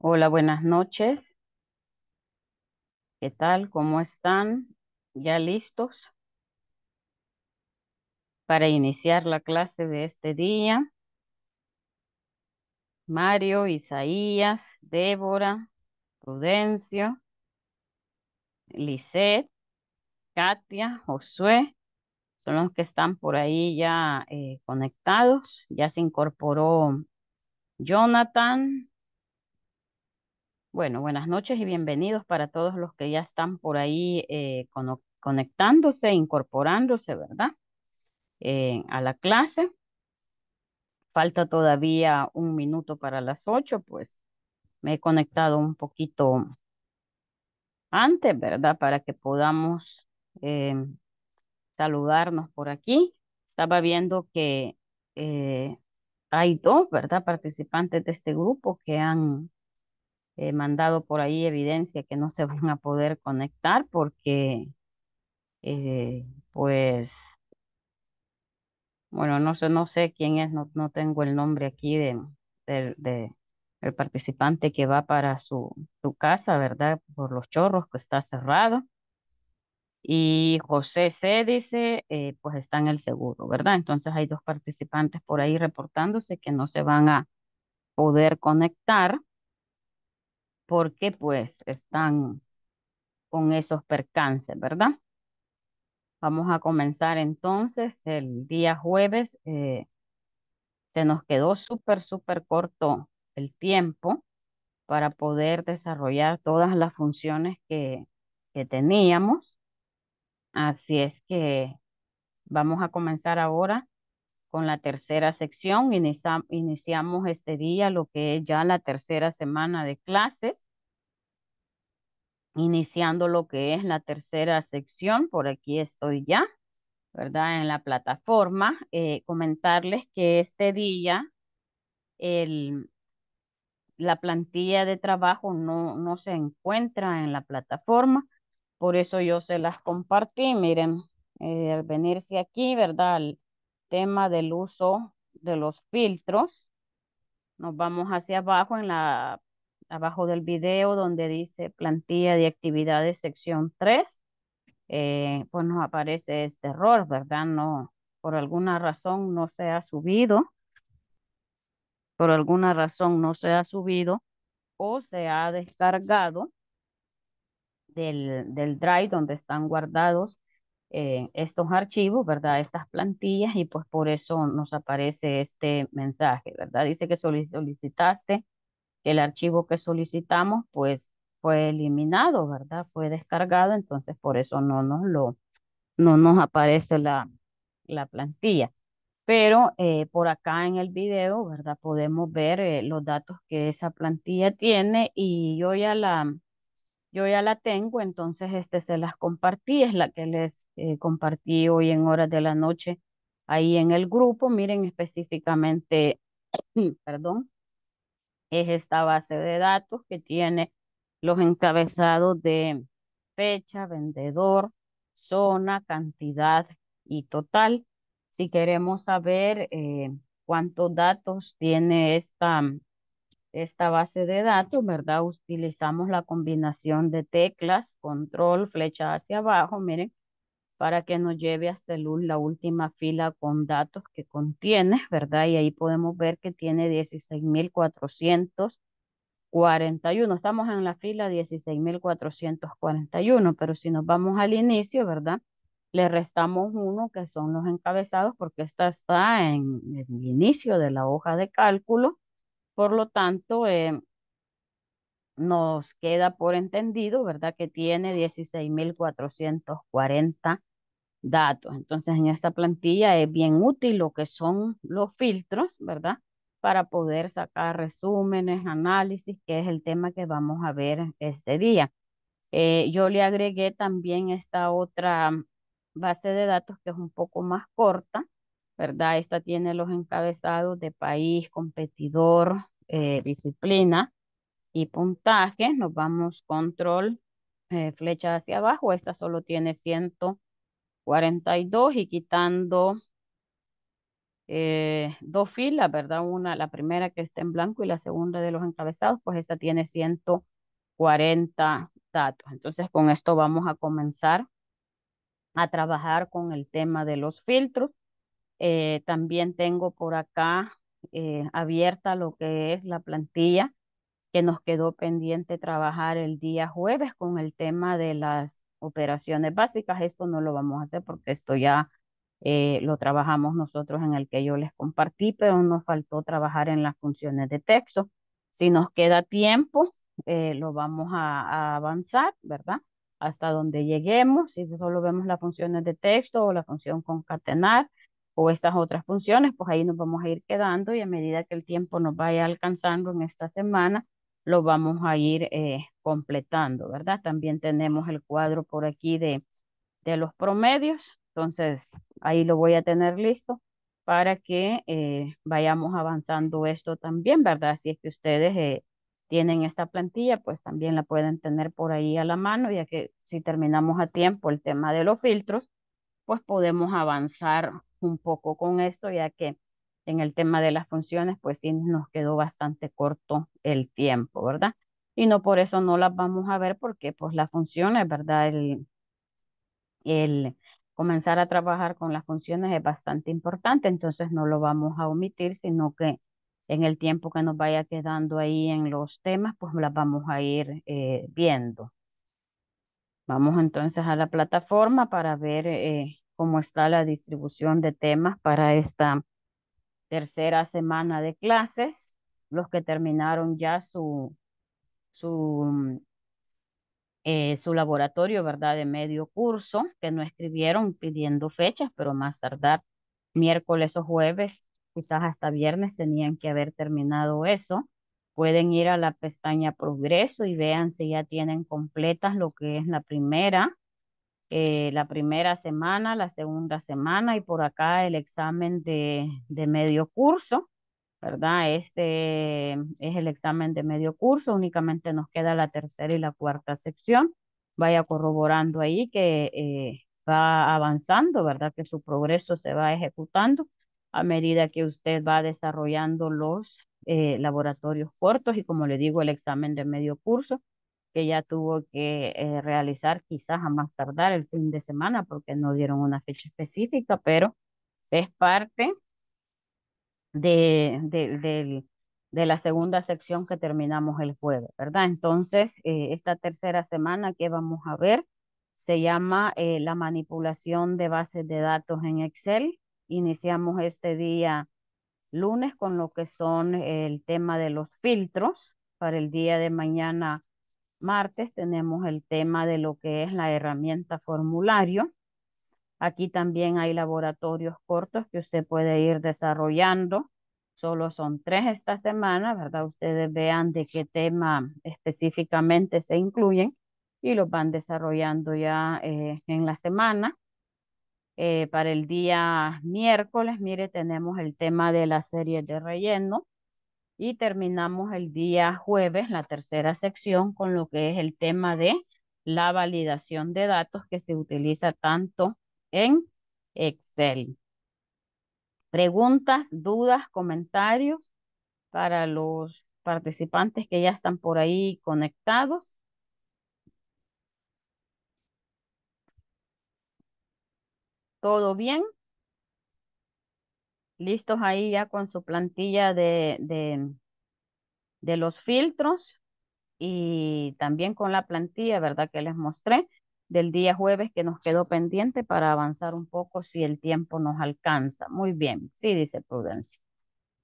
Hola, buenas noches. ¿Qué tal? ¿Cómo están? ¿Ya listos para iniciar la clase de este día? Mario, Isaías, Débora, Prudencio, Lisette, Katia, Josué, son los que están por ahí ya eh, conectados. Ya se incorporó Jonathan, bueno, buenas noches y bienvenidos para todos los que ya están por ahí eh, conectándose, incorporándose, ¿verdad? Eh, a la clase. Falta todavía un minuto para las ocho, pues me he conectado un poquito antes, ¿verdad? Para que podamos eh, saludarnos por aquí. Estaba viendo que hay dos, ¿verdad? Participantes de este grupo que han he mandado por ahí evidencia que no se van a poder conectar porque, eh, pues, bueno, no sé, no sé quién es, no, tengo el nombre aquí de, de, el participante que va para su, su, casa, ¿verdad? Por los chorros que está cerrado. Y José C dice, eh, pues está en el seguro, ¿verdad? Entonces hay dos participantes por ahí reportándose que no se van a poder conectar por qué pues están con esos percances, ¿verdad? Vamos a comenzar entonces el día jueves. Eh, se nos quedó súper, súper corto el tiempo para poder desarrollar todas las funciones que, que teníamos. Así es que vamos a comenzar ahora con la tercera sección. iniciamos este día lo que es ya la tercera semana de clases. Iniciando lo que es la tercera sección, por aquí estoy ya, ¿verdad? En la plataforma, eh, comentarles que este día el, la plantilla de trabajo no, no se encuentra en la plataforma, por eso yo se las compartí, miren, eh, al venirse aquí, ¿verdad? tema del uso de los filtros. Nos vamos hacia abajo, en la, abajo del video donde dice plantilla de actividades sección 3. Eh, pues nos aparece este error, ¿verdad? No, por alguna razón no se ha subido. Por alguna razón no se ha subido o se ha descargado del, del drive donde están guardados eh, estos archivos, ¿verdad? Estas plantillas y pues por eso nos aparece este mensaje, ¿verdad? Dice que solicitaste, el archivo que solicitamos pues fue eliminado, ¿verdad? Fue descargado, entonces por eso no nos lo, no nos aparece la, la plantilla. Pero eh, por acá en el video, ¿verdad? Podemos ver eh, los datos que esa plantilla tiene y yo ya la, yo ya la tengo, entonces este se las compartí, es la que les eh, compartí hoy en horas de la noche ahí en el grupo. Miren específicamente, perdón, es esta base de datos que tiene los encabezados de fecha, vendedor, zona, cantidad y total. Si queremos saber eh, cuántos datos tiene esta esta base de datos, ¿verdad? Utilizamos la combinación de teclas, control, flecha hacia abajo, miren, para que nos lleve hasta la última fila con datos que contiene, ¿verdad? Y ahí podemos ver que tiene 16,441. Estamos en la fila 16,441, pero si nos vamos al inicio, ¿verdad? Le restamos uno, que son los encabezados, porque esta está en el inicio de la hoja de cálculo por lo tanto, eh, nos queda por entendido, ¿verdad? Que tiene 16.440 datos. Entonces, en esta plantilla es bien útil lo que son los filtros, ¿verdad? Para poder sacar resúmenes, análisis, que es el tema que vamos a ver este día. Eh, yo le agregué también esta otra base de datos que es un poco más corta, ¿verdad? Esta tiene los encabezados de país, competidor, eh, disciplina y puntaje. Nos vamos control, eh, flecha hacia abajo. Esta solo tiene 142 y quitando eh, dos filas, ¿verdad? Una, la primera que está en blanco y la segunda de los encabezados, pues esta tiene 140 datos. Entonces con esto vamos a comenzar a trabajar con el tema de los filtros eh, también tengo por acá eh, abierta lo que es la plantilla que nos quedó pendiente trabajar el día jueves con el tema de las operaciones básicas. Esto no lo vamos a hacer porque esto ya eh, lo trabajamos nosotros en el que yo les compartí, pero nos faltó trabajar en las funciones de texto. Si nos queda tiempo, lo vamos a, a, avanzar, ¿verdad? Hasta donde lleguemos, si solo vemos las funciones de texto o la función concatenar, o estas otras funciones, pues ahí nos vamos a ir quedando y a medida que el tiempo nos vaya alcanzando en esta semana, lo vamos a ir eh, completando, ¿verdad? También tenemos el cuadro por aquí de, de los promedios, entonces ahí lo voy a tener listo para que eh, vayamos avanzando esto también, ¿verdad? Si es que ustedes eh, tienen esta plantilla, pues también la pueden tener por ahí a la mano, ya que si terminamos a tiempo el tema de los filtros, pues podemos avanzar un poco con esto, ya que en el tema de las funciones, pues sí nos quedó bastante corto el tiempo, ¿verdad? Y no por eso no las vamos a ver, porque pues las funciones, ¿verdad? El, el comenzar a trabajar con las funciones es bastante importante, entonces no lo vamos a omitir, sino que en el tiempo que nos vaya quedando ahí en los temas, pues las vamos a ir eh, viendo. Vamos entonces a la plataforma para ver eh, cómo está la distribución de temas para esta tercera semana de clases. Los que terminaron ya su, su, eh, su laboratorio, ¿verdad? De medio curso, que no escribieron pidiendo fechas, pero más tardar miércoles o jueves, quizás hasta viernes tenían que haber terminado eso. Pueden ir a la pestaña progreso y vean si ya tienen completas lo que es la primera, eh, la primera semana, la segunda semana y por acá el examen de, de medio curso, ¿verdad? Este es el examen de medio curso, únicamente nos queda la tercera y la cuarta sección. Vaya corroborando ahí que eh, va avanzando, ¿verdad? Que su progreso se va ejecutando a medida que usted va desarrollando los eh, laboratorios cortos y como le digo, el examen de medio curso que ya tuvo que eh, realizar quizás a más tardar el fin de semana porque no dieron una fecha específica, pero es parte de, de, la segunda sección que terminamos el jueves, ¿verdad? Entonces, eh, esta tercera semana que vamos a ver se llama eh, la manipulación de bases de datos en Excel. Iniciamos este día lunes con lo que son el tema de los filtros. Para el día de mañana martes tenemos el tema de lo que es la herramienta formulario. Aquí también hay laboratorios cortos que usted puede ir desarrollando. Solo son tres esta semana, ¿verdad? Ustedes vean de qué tema específicamente se incluyen y los van desarrollando ya eh, en la semana. Eh, para el día miércoles, mire, tenemos el tema de la serie de relleno. Y terminamos el día jueves, la tercera sección, con lo que es el tema de la validación de datos que se utiliza tanto en Excel. Preguntas, dudas, comentarios para los participantes que ya están por ahí conectados. ¿Todo bien? listos ahí ya con su plantilla de, de, de los filtros y también con la plantilla, ¿verdad? Que les mostré del día jueves que nos quedó pendiente para avanzar un poco si el tiempo nos alcanza. Muy bien, sí, dice Prudencia.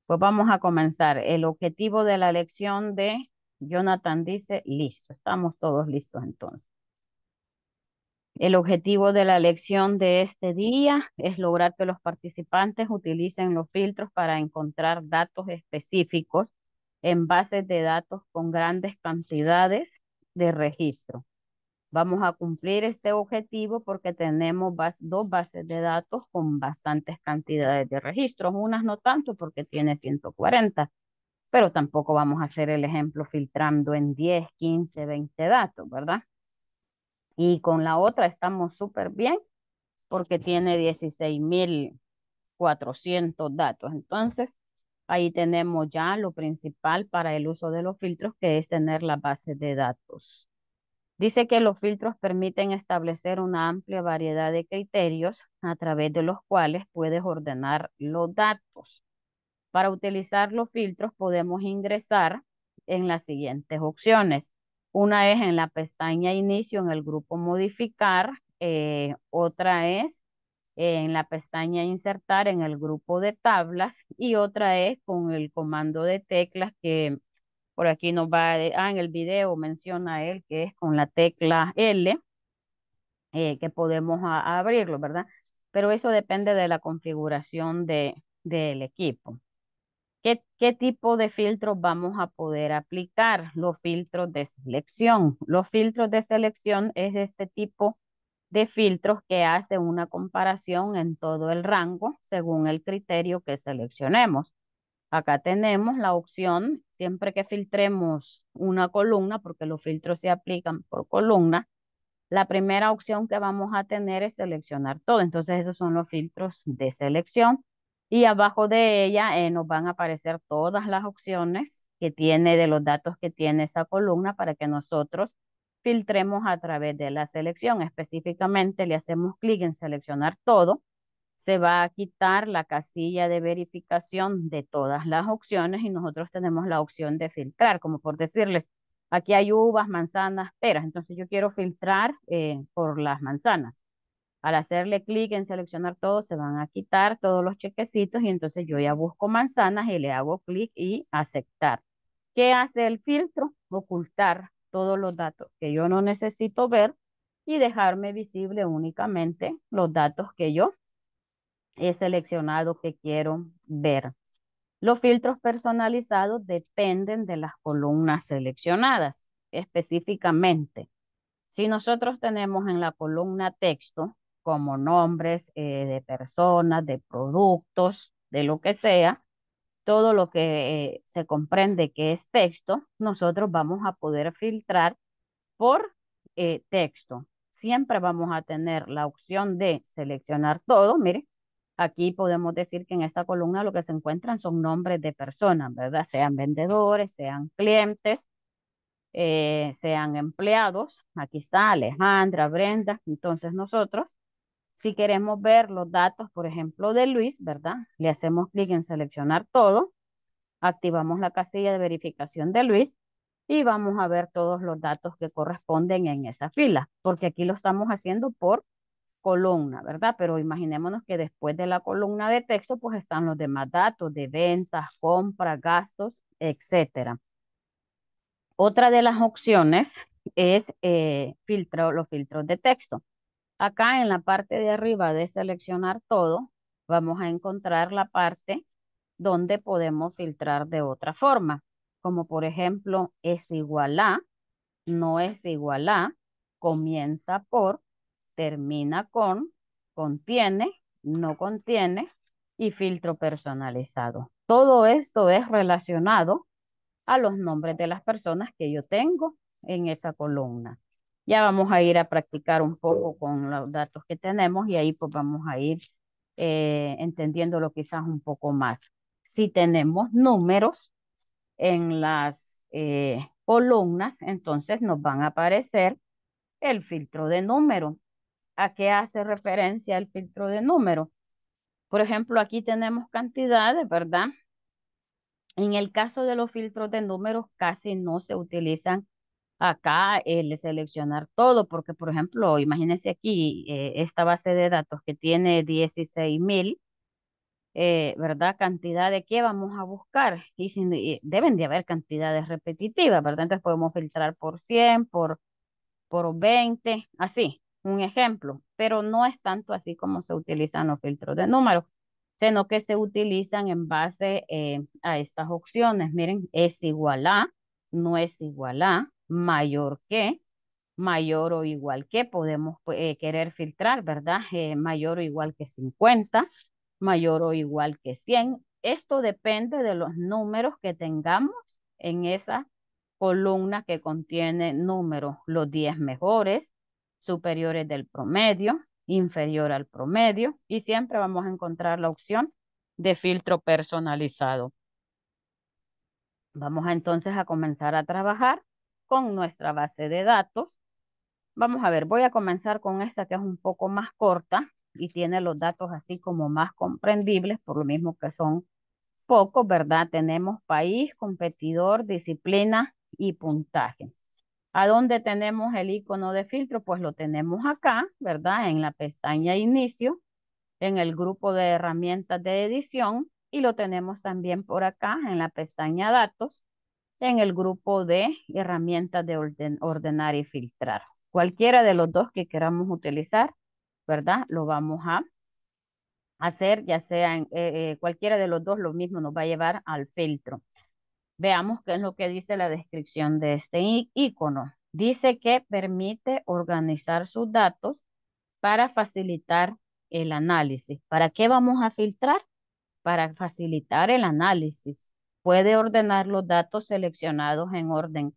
Pues vamos a comenzar. El objetivo de la lección de Jonathan dice, listo, estamos todos listos entonces. El objetivo de la lección de este día es lograr que los participantes utilicen los filtros para encontrar datos específicos en bases de datos con grandes cantidades de registro. Vamos a cumplir este objetivo porque tenemos dos bases de datos con bastantes cantidades de registros, unas no tanto porque tiene 140, pero tampoco vamos a hacer el ejemplo filtrando en 10, 15, 20 datos, ¿verdad? Y con la otra estamos súper bien porque tiene 16,400 datos. Entonces, ahí tenemos ya lo principal para el uso de los filtros, que es tener la base de datos. Dice que los filtros permiten establecer una amplia variedad de criterios a través de los cuales puedes ordenar los datos. Para utilizar los filtros podemos ingresar en las siguientes opciones. Una es en la pestaña Inicio, en el grupo Modificar. Eh, otra es en la pestaña Insertar, en el grupo de tablas. Y otra es con el comando de teclas que por aquí nos va, eh, ah, en el video menciona él que es con la tecla L, eh, que podemos abrirlo, ¿verdad? Pero eso depende de la configuración de, del equipo. ¿Qué, tipo de filtros vamos a poder aplicar? Los filtros de selección. Los filtros de selección es este tipo de filtros que hace una comparación en todo el rango según el criterio que seleccionemos. Acá tenemos la opción, siempre que filtremos una columna, porque los filtros se aplican por columna, la primera opción que vamos a tener es seleccionar todo. Entonces esos son los filtros de selección. Y abajo de ella eh, nos van a aparecer todas las opciones que tiene de los datos que tiene esa columna para que nosotros filtremos a través de la selección. Específicamente le hacemos clic en seleccionar todo. Se va a quitar la casilla de verificación de todas las opciones y nosotros tenemos la opción de filtrar, como por decirles, aquí hay uvas, manzanas, peras. Entonces yo quiero filtrar eh, por las manzanas. Al hacerle clic en seleccionar todo, se van a quitar todos los chequecitos y entonces yo ya busco manzanas y le hago clic y aceptar. ¿Qué hace el filtro? Ocultar todos los datos que yo no necesito ver y dejarme visible únicamente los datos que yo he seleccionado que quiero ver. Los filtros personalizados dependen de las columnas seleccionadas específicamente. Si nosotros tenemos en la columna texto como nombres eh, de personas, de productos, de lo que sea, todo lo que eh, se comprende que es texto, nosotros vamos a poder filtrar por eh, texto. Siempre vamos a tener la opción de seleccionar todo. Mire, aquí podemos decir que en esta columna lo que se encuentran son nombres de personas, ¿verdad? Sean vendedores, sean clientes, sean empleados. Aquí está Alejandra, Brenda. Entonces nosotros si queremos ver los datos, por ejemplo, de Luis, ¿verdad? Le hacemos clic en seleccionar todo, activamos la casilla de verificación de Luis y vamos a ver todos los datos que corresponden en esa fila, porque aquí lo estamos haciendo por columna, ¿verdad? Pero imaginémonos que después de la columna de texto, pues están los demás datos de ventas, compras, gastos, etcétera. Otra de las opciones es eh, filtro, los filtros de texto. Acá en la parte de arriba de seleccionar todo, vamos a encontrar la parte donde podemos filtrar de otra forma, como por ejemplo es igual a, no es igual a, comienza por, termina con, contiene, no contiene y filtro personalizado. Todo esto es relacionado a los nombres de las personas que yo tengo en esa columna. Ya vamos a ir a practicar un poco con los datos que tenemos y ahí pues vamos a ir eh, entendiéndolo quizás un poco más. Si tenemos números en las eh, columnas, entonces nos van a aparecer el filtro de número. ¿A qué hace referencia el filtro de número? Por ejemplo, aquí tenemos cantidades, ¿verdad? En el caso de los filtros de números casi no se utilizan acá el seleccionar todo, porque por ejemplo, imagínense aquí eh, esta base de datos que tiene 16 mil, eh, ¿verdad? Cantidad de qué vamos a buscar. Y, deben de haber cantidades repetitivas, ¿verdad? Entonces podemos filtrar por 100, por, por 20, así, un ejemplo. Pero no es tanto así como se utilizan los filtros de números, sino que se utilizan en base eh, a estas opciones. Miren, es igual a, no es igual a, mayor que, mayor o igual que, podemos eh, querer filtrar, ¿verdad? Eh, mayor o igual que 50, mayor o igual que 100. Esto depende de los números que tengamos en esa columna que contiene números, los 10 mejores, superiores del promedio, inferior al promedio, y siempre vamos a encontrar la opción de filtro personalizado. Vamos entonces a comenzar a trabajar con nuestra base de datos. Vamos a ver, voy a comenzar con esta que es un poco más corta y tiene los datos así como más comprendibles, por lo mismo que son pocos, ¿verdad? Tenemos país, competidor, disciplina y puntaje. ¿A dónde tenemos el icono de filtro? Pues lo tenemos acá, ¿verdad? En la pestaña Inicio, en el grupo de herramientas de edición y lo tenemos también por acá en la pestaña Datos en el grupo de herramientas de ordenar y filtrar. Cualquiera de los dos que queramos utilizar, ¿verdad? Lo vamos a hacer, ya sea eh, eh, cualquiera de los dos, lo mismo nos va a llevar al filtro. Veamos qué es lo que dice la descripción de este icono. Dice que permite organizar sus datos para facilitar el análisis. ¿Para qué vamos a filtrar? Para facilitar el análisis puede ordenar los datos seleccionados en orden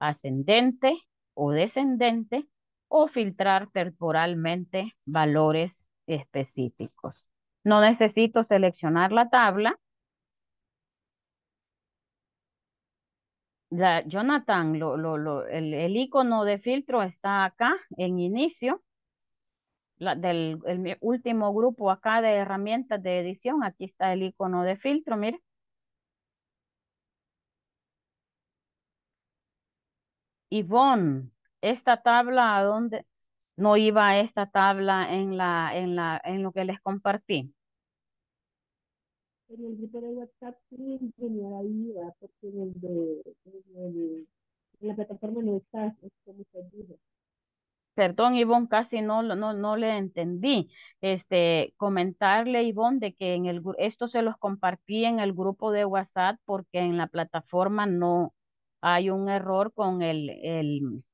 ascendente o descendente o filtrar temporalmente valores específicos. No necesito seleccionar la tabla. Jonathan, el, icono de filtro está acá en inicio. del el último grupo acá de herramientas de edición, aquí está el icono de filtro, mire. Ivonne, esta tabla, ¿a dónde? No iba esta tabla en, la, en, la, en lo que les compartí. En el grupo de WhatsApp sí ahí, porque en el la plataforma no está, es Perdón, Ivonne, casi no, no, no le entendí. Este, comentarle, Ivonne, de que en el, esto se los compartí en el grupo de WhatsApp porque en la plataforma no, hay un error con el, el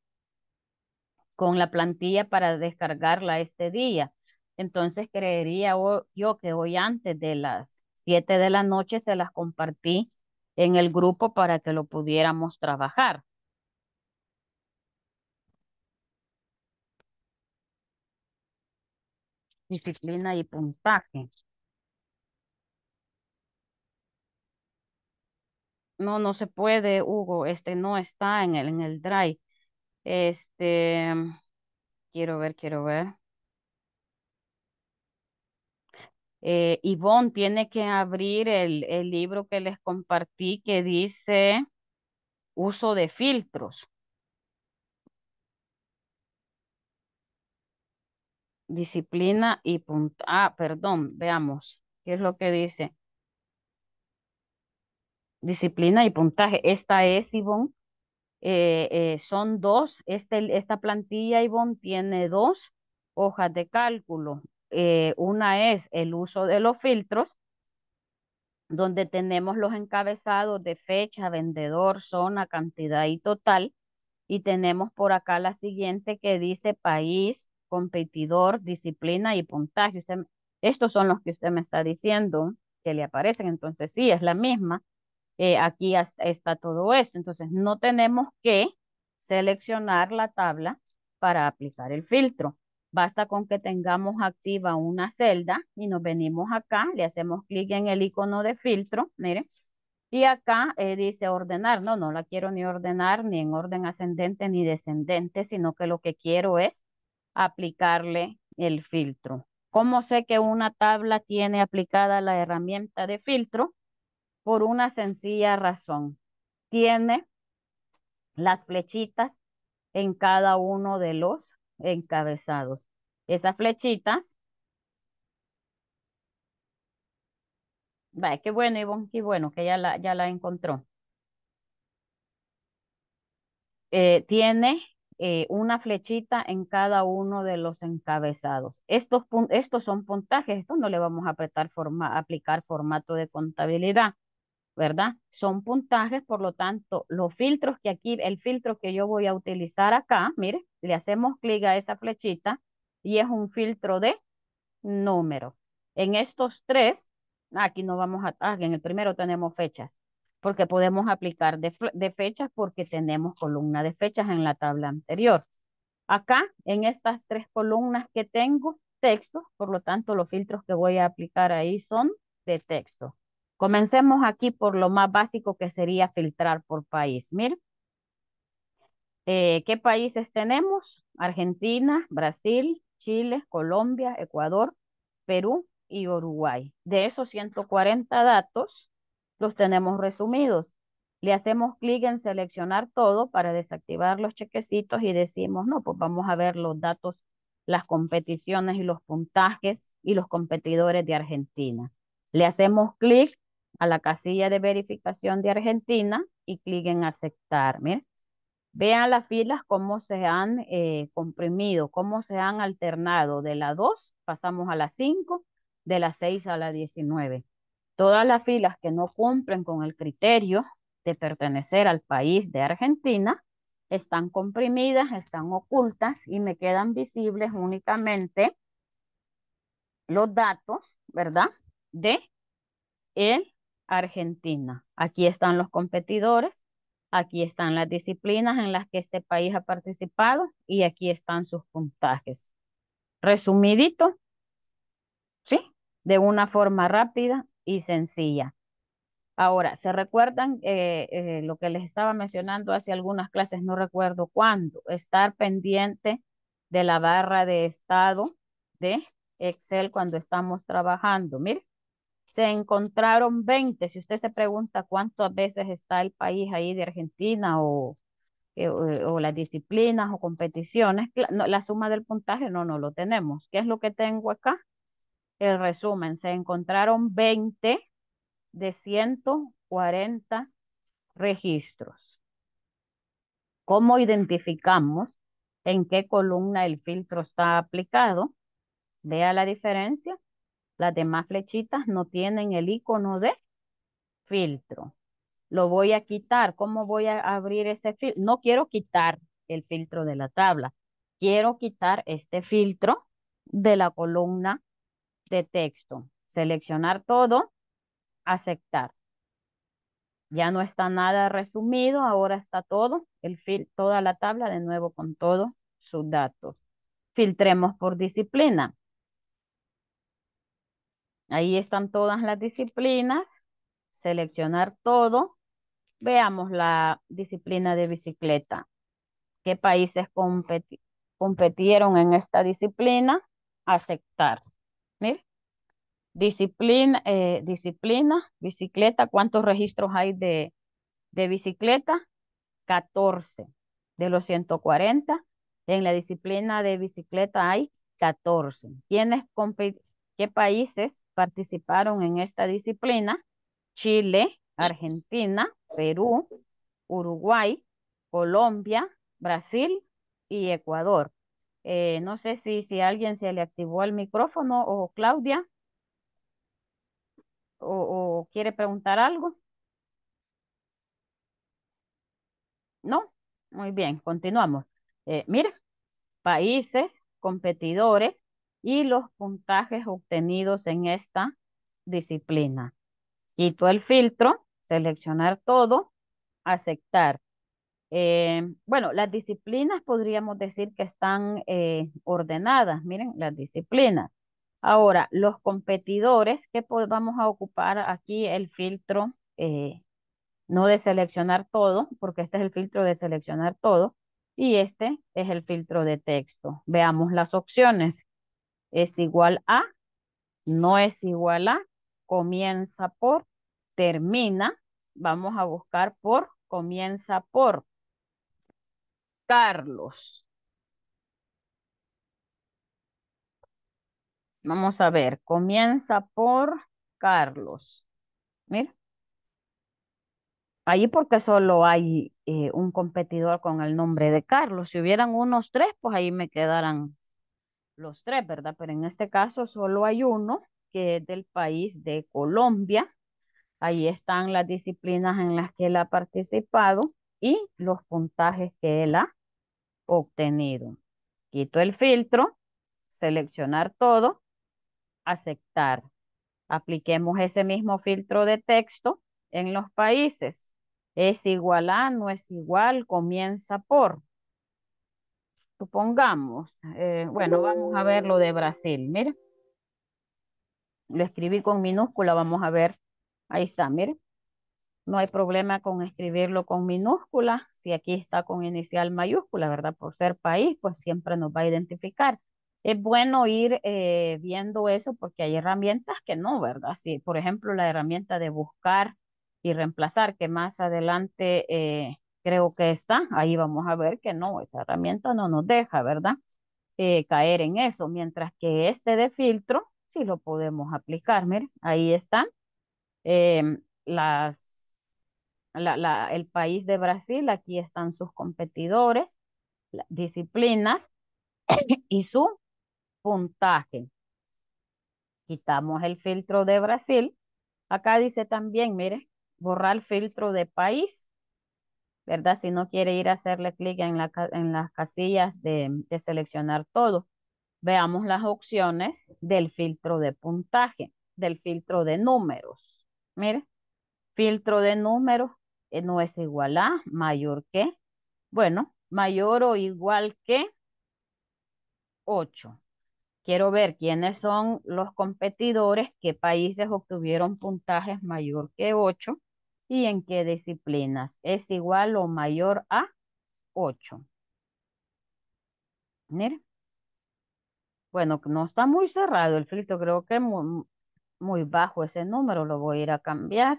con la plantilla para descargarla este día. Entonces creería yo que hoy antes de las 7 de la noche se las compartí en el grupo para que lo pudiéramos trabajar. Disciplina y puntaje. no, no se puede, Hugo, este no está en el, en el drive. Este, quiero ver, quiero ver. Yvonne eh, tiene que abrir el, el libro que les compartí que dice uso de filtros. Disciplina y punta. Ah, perdón, veamos. ¿Qué es lo que dice? disciplina y puntaje. Esta es, Ivonne, eh, eh, son dos. Este, esta plantilla, Ivonne, tiene dos hojas de cálculo. Eh, una es el uso de los filtros, donde tenemos los encabezados de fecha, vendedor, zona, cantidad y total. Y tenemos por acá la siguiente que dice país, competidor, disciplina y puntaje. Usted, estos son los que usted me está diciendo que le aparecen, entonces sí, es la misma. Eh, aquí está todo esto, Entonces, no tenemos que seleccionar la tabla para aplicar el filtro. Basta con que tengamos activa una celda y nos venimos acá, le hacemos clic en el icono de filtro, miren, y acá eh, dice ordenar. No, no la quiero ni ordenar, ni en orden ascendente ni descendente, sino que lo que quiero es aplicarle el filtro. ¿Cómo sé que una tabla tiene aplicada la herramienta de filtro? por una sencilla razón. Tiene las flechitas en cada uno de los encabezados. Esas flechitas. Vaya, qué bueno, Ivonne, qué bueno que ya la, ya la encontró. Eh, tiene eh, una flechita en cada uno de los encabezados. Estos, son puntajes, Esto no le vamos a apretar forma, aplicar formato de contabilidad. ¿verdad? Son puntajes, por lo tanto, los filtros que aquí, el filtro que yo voy a utilizar acá, mire, le hacemos clic a esa flechita y es un filtro de número. En estos tres, aquí no vamos a, ah, en el primero tenemos fechas, porque podemos aplicar de fechas porque tenemos columna de fechas en la tabla anterior. Acá, en estas tres columnas que tengo, texto, por lo tanto, los filtros que voy a aplicar ahí son de texto. Comencemos aquí por lo más básico que sería filtrar por país. Miren, eh, ¿qué países tenemos? Argentina, Brasil, Chile, Colombia, Ecuador, Perú y Uruguay. De esos 140 datos, los tenemos resumidos. Le hacemos clic en seleccionar todo para desactivar los chequecitos y decimos, no, pues vamos a ver los datos, las competiciones y los puntajes y los competidores de Argentina. Le hacemos clic a la casilla de verificación de Argentina y clic en aceptar. Vean las filas cómo se han eh, comprimido, cómo se han alternado. De la 2 pasamos a la 5, de la 6 a la 19. Todas las filas que no cumplen con el criterio de pertenecer al país de Argentina están comprimidas, están ocultas y me quedan visibles únicamente los datos, ¿verdad? De el Argentina. Aquí están los competidores, aquí están las disciplinas en las que este país ha participado y aquí están sus puntajes. Resumidito, ¿sí? De una forma rápida y sencilla. Ahora, ¿se recuerdan eh, eh, lo que les estaba mencionando hace algunas clases? No recuerdo cuándo. Estar pendiente de la barra de estado de Excel cuando estamos trabajando. Miren se encontraron 20. Si usted se pregunta cuántas veces está el país ahí de Argentina o, eh, o, las disciplinas o competiciones, la suma del puntaje no, no lo tenemos. ¿Qué es lo que tengo acá? El resumen, se encontraron 20 de 140 registros. ¿Cómo identificamos en qué columna el filtro está aplicado? Vea la diferencia las demás flechitas no tienen el icono de filtro. Lo voy a quitar. ¿Cómo voy a abrir ese filtro? No quiero quitar el filtro de la tabla. Quiero quitar este filtro de la columna de texto. Seleccionar todo, aceptar. Ya no está nada resumido, ahora está todo, el toda la tabla de nuevo con todos sus datos. Filtremos por disciplina. Ahí están todas las disciplinas. Seleccionar todo. Veamos la disciplina de bicicleta. ¿Qué países compitieron competieron en esta disciplina? Aceptar. Disciplina, eh, disciplina, bicicleta. ¿Cuántos registros hay de, de bicicleta? 14 de los 140. En la disciplina de bicicleta hay 14. ¿Quiénes ¿Qué países participaron en esta disciplina? Chile, Argentina, Perú, Uruguay, Colombia, Brasil y Ecuador. Eh, no sé si, si alguien se le activó el micrófono o Claudia o, quiere preguntar algo. ¿No? Muy bien, continuamos. Eh, mira, países competidores y los puntajes obtenidos en esta disciplina. Quito el filtro, seleccionar todo, aceptar. Eh, bueno, las disciplinas podríamos decir que están eh, ordenadas, miren, las disciplinas. Ahora, los competidores, que vamos a ocupar aquí el filtro, eh, no de seleccionar todo, porque este es el filtro de seleccionar todo, y este es el filtro de texto. Veamos las opciones es igual a, no es igual a, comienza por, termina, vamos a buscar por, comienza por. Carlos. Vamos a ver, comienza por Carlos. Mira. Ahí porque solo hay eh, un competidor con el nombre de Carlos. Si hubieran unos tres, pues ahí me quedaran los tres, ¿verdad? Pero en este caso solo hay uno que es del país de Colombia. Ahí están las disciplinas en las que él ha participado y los puntajes que él ha obtenido. Quito el filtro, seleccionar todo, aceptar. Apliquemos ese mismo filtro de texto en los países. ¿Es igual a? ¿No es igual? Comienza por supongamos, eh, bueno, vamos a ver lo de Brasil, mira. Lo escribí con minúscula, vamos a ver. Ahí está, mire. No hay problema con escribirlo con minúscula, si aquí está con inicial mayúscula, ¿verdad? Por ser país, pues siempre nos va a identificar. Es bueno ir eh, viendo eso porque hay herramientas que no, ¿verdad? Si, por ejemplo, la herramienta de buscar y reemplazar, que más adelante eh, creo que está, ahí vamos a ver que no, esa herramienta no nos deja, ¿verdad? Eh, caer en eso, mientras que este de filtro, sí lo podemos aplicar, miren, ahí están em, las, la, el país de Brasil, aquí están sus competidores, disciplinas y su puntaje. Quitamos el filtro de Brasil. Acá dice también, mire, borrar filtro de país ¿verdad? Si no quiere ir a hacerle clic en, la, en las casillas de, seleccionar todo. Veamos las opciones del filtro de puntaje, del filtro de números. Mire, filtro de números eh, no es igual a, mayor que, bueno, mayor o igual que 8. Quiero ver quiénes son los competidores, qué países obtuvieron puntajes mayor que 8 y en qué disciplinas. Es igual o mayor a 8. Mire. Bueno, no está muy cerrado el filtro, creo que muy, muy bajo ese número, lo voy a ir a cambiar.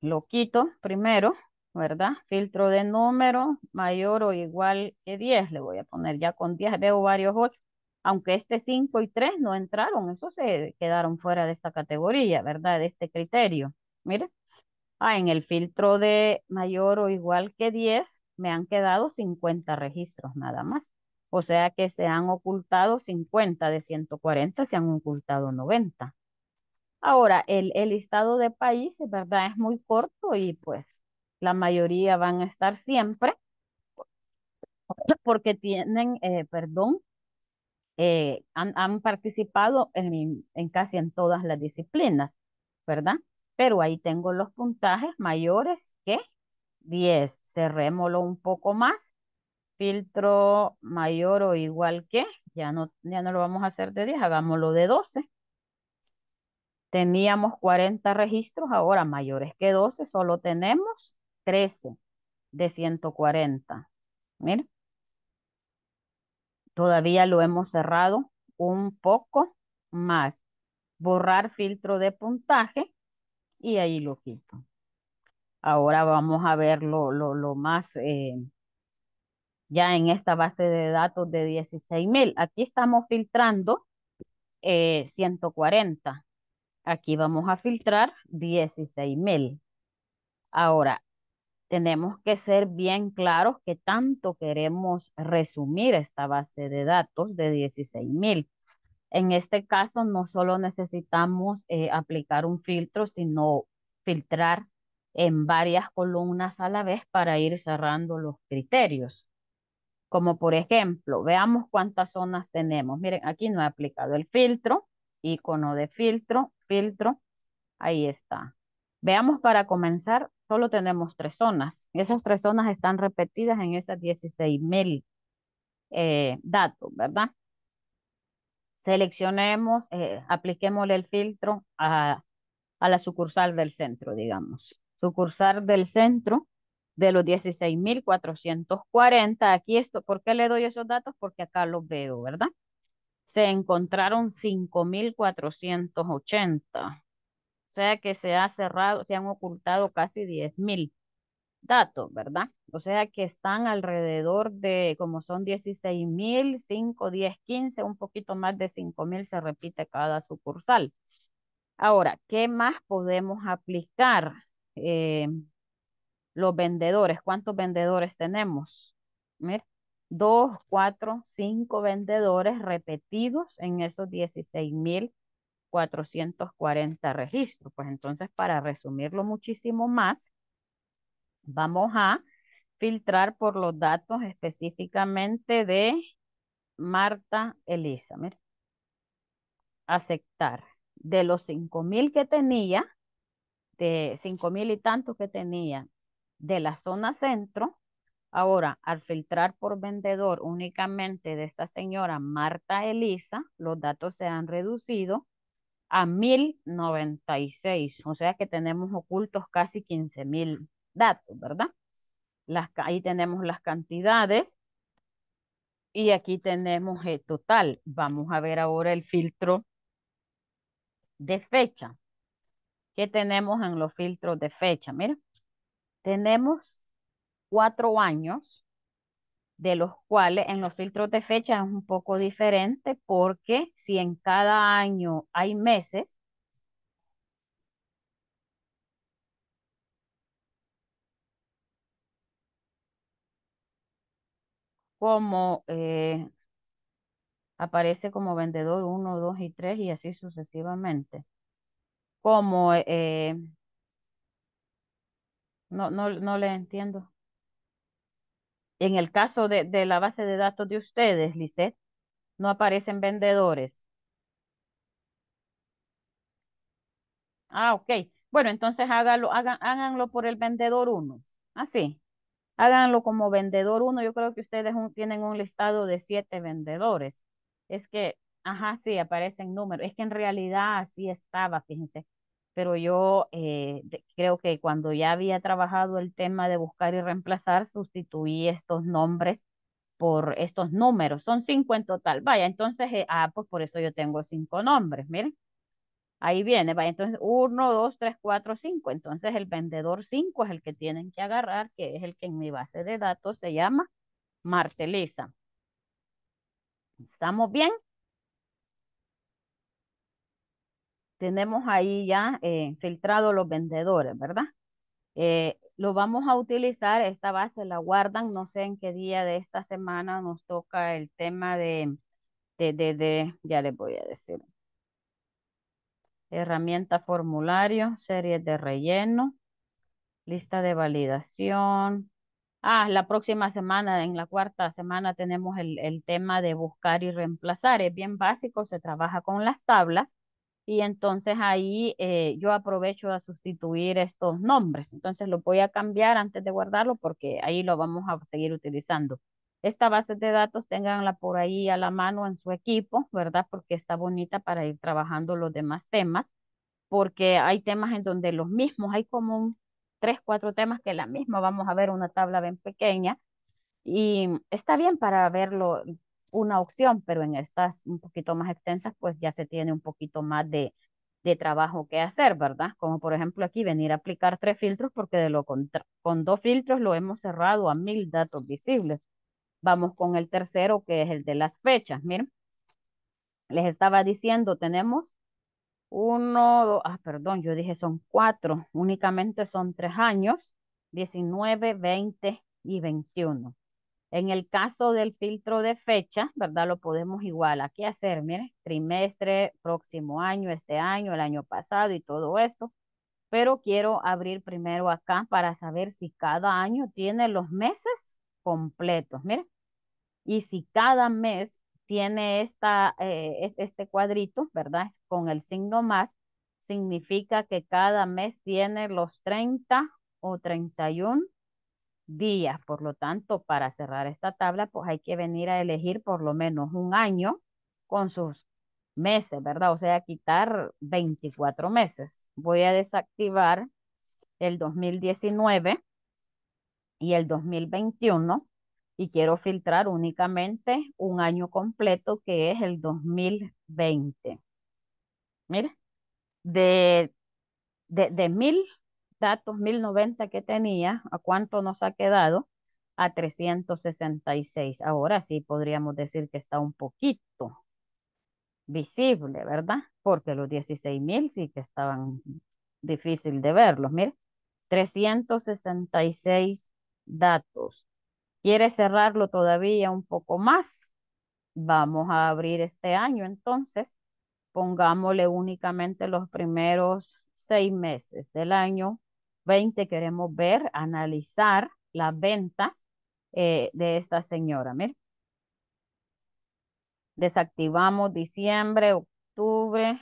Lo quito primero, ¿verdad? Filtro de número mayor o igual que 10, le voy a poner ya con 10, veo varios 8 aunque este 5 y 3 no entraron, Eso se quedaron fuera de esta categoría, ¿verdad? De este criterio. Mire, Ah, en el filtro de mayor o igual que 10 me han quedado 50 registros nada más. O sea que se han ocultado 50 de 140, se han ocultado 90. Ahora, el, listado de países, ¿verdad? Es muy corto y pues la mayoría van a estar siempre porque tienen, eh, perdón, eh, han, han, participado en, en casi en todas las disciplinas, ¿verdad? pero ahí tengo los puntajes mayores que 10. Cerrémoslo un poco más. Filtro mayor o igual que, ya no, ya no lo vamos a hacer de 10, hagámoslo de 12. Teníamos 40 registros, ahora mayores que 12, solo tenemos 13 de 140. Mira. Todavía lo hemos cerrado un poco más. Borrar filtro de puntaje y ahí lo quito. Ahora vamos a ver lo, más, eh, ya en esta base de datos de 16.000. Aquí estamos filtrando 140. Eh, Aquí vamos a filtrar 16.000. Ahora, tenemos que ser bien claros que tanto queremos resumir esta base de datos de 16.000. En este caso, no solo necesitamos eh, aplicar un filtro, sino filtrar en varias columnas a la vez para ir cerrando los criterios. Como por ejemplo, veamos cuántas zonas tenemos. Miren, aquí no he aplicado el filtro, icono de filtro, filtro, ahí está. Veamos para comenzar, solo tenemos tres zonas. Esas tres zonas están repetidas en esas 16,000 eh, datos, ¿verdad? seleccionemos, eh, el filtro a, a la sucursal del centro, digamos. Sucursal del centro de los 16.440. Aquí esto, ¿por qué le doy esos datos? Porque acá los veo, ¿verdad? Se encontraron 5.480. O sea que se ha cerrado, se han ocultado casi 10.000 datos, ¿verdad? O sea que están alrededor de, como son 16.000, mil, 5, 10, 15, un poquito más de 5.000 mil se repite cada sucursal. Ahora, ¿qué más podemos aplicar? Eh, los vendedores, ¿cuántos vendedores tenemos? dos, cuatro, cinco vendedores repetidos en esos 16.440 mil registros. Pues entonces, para resumirlo muchísimo más, Vamos a filtrar por los datos específicamente de Marta Elisa. Aceptar. De los 5.000 que tenía, de 5.000 y tantos que tenía de la zona centro, ahora al filtrar por vendedor únicamente de esta señora Marta Elisa, los datos se han reducido a 1.096, o sea que tenemos ocultos casi 15.000 datos, ¿verdad? Las, ahí tenemos las cantidades y aquí tenemos el total. Vamos a ver ahora el filtro de fecha. ¿Qué tenemos en los filtros de fecha? Mira, tenemos cuatro años, de los cuales en los filtros de fecha es un poco diferente porque si en cada año hay meses, como eh, aparece como vendedor 1, 2 y 3 y así sucesivamente. Como, eh, eh, no, no, no le entiendo. En el caso de, de la base de datos de ustedes, Lisette, no aparecen vendedores. Ah, ok. Bueno, entonces hágalo, háganlo por el vendedor 1. Así. Ah, háganlo como vendedor uno. Yo creo que ustedes tienen un listado de siete vendedores. Es que, ajá, sí, aparecen números. Es que en realidad así estaba, fíjense. Pero yo eh, creo que cuando ya había trabajado el tema de buscar y reemplazar, sustituí estos nombres por estos números. Son cinco en total. Vaya, entonces, eh, ah, pues por eso yo tengo cinco nombres, miren. Ahí viene, va. Entonces, 1, 2, 3, 4, 5. Entonces, el vendedor 5 es el que tienen que agarrar, que es el que en mi base de datos se llama Marteliza. ¿Estamos bien? Tenemos ahí ya eh, filtrado los vendedores, ¿verdad? Eh, lo vamos a utilizar, esta base la guardan, no sé en qué día de esta semana nos toca el tema de, de, de, de ya les voy a decir, herramienta formulario, series de relleno, lista de validación. Ah, la próxima semana, en la cuarta semana, tenemos el, el tema de buscar y reemplazar. Es bien básico, se trabaja con las tablas y entonces ahí eh, yo aprovecho a sustituir estos nombres. Entonces lo voy a cambiar antes de guardarlo porque ahí lo vamos a seguir utilizando esta base de datos tenganla por ahí a la mano en su equipo, ¿verdad? Porque está bonita para ir trabajando los demás temas, porque hay temas en donde los mismos, hay como tres, cuatro temas que la misma, vamos a ver una tabla bien pequeña, y está bien para verlo una opción, pero en estas un poquito más extensas, pues ya se tiene un poquito más de, trabajo que hacer, ¿verdad? Como por ejemplo aquí venir a aplicar tres filtros porque de lo con, con dos filtros lo hemos cerrado a mil datos visibles. Vamos con el tercero, que es el de las fechas. Miren, les estaba diciendo, tenemos uno, ah, perdón, yo dije son cuatro, únicamente son tres años, 19, 20 y 21. En el caso del filtro de fecha, ¿verdad? Lo podemos igual aquí hacer, miren, trimestre, próximo año, este año, el año pasado y todo esto. Pero quiero abrir primero acá para saber si cada año tiene los meses completos. Mira. Y si cada mes tiene esta, eh, este cuadrito, ¿verdad? Con el signo más, significa que cada mes tiene los 30 o 31 días. Por lo tanto, para cerrar esta tabla, pues hay que venir a elegir por lo menos un año con sus meses, ¿verdad? O sea, quitar 24 meses. Voy a desactivar el 2019 y el 2021 y quiero filtrar únicamente un año completo que es el 2020. mire de, de, de mil datos, 1090 que tenía, a cuánto nos ha quedado, a 366. Ahora sí podríamos decir que está un poquito visible, ¿verdad? Porque los 16.000 sí que estaban difícil de verlos. Mire, 366 datos. ¿Quiere cerrarlo todavía un poco más? Vamos a abrir este año entonces. Pongámosle únicamente los primeros seis meses del año 20. Queremos ver, analizar las ventas eh, de esta señora. Mira. Desactivamos diciembre, octubre,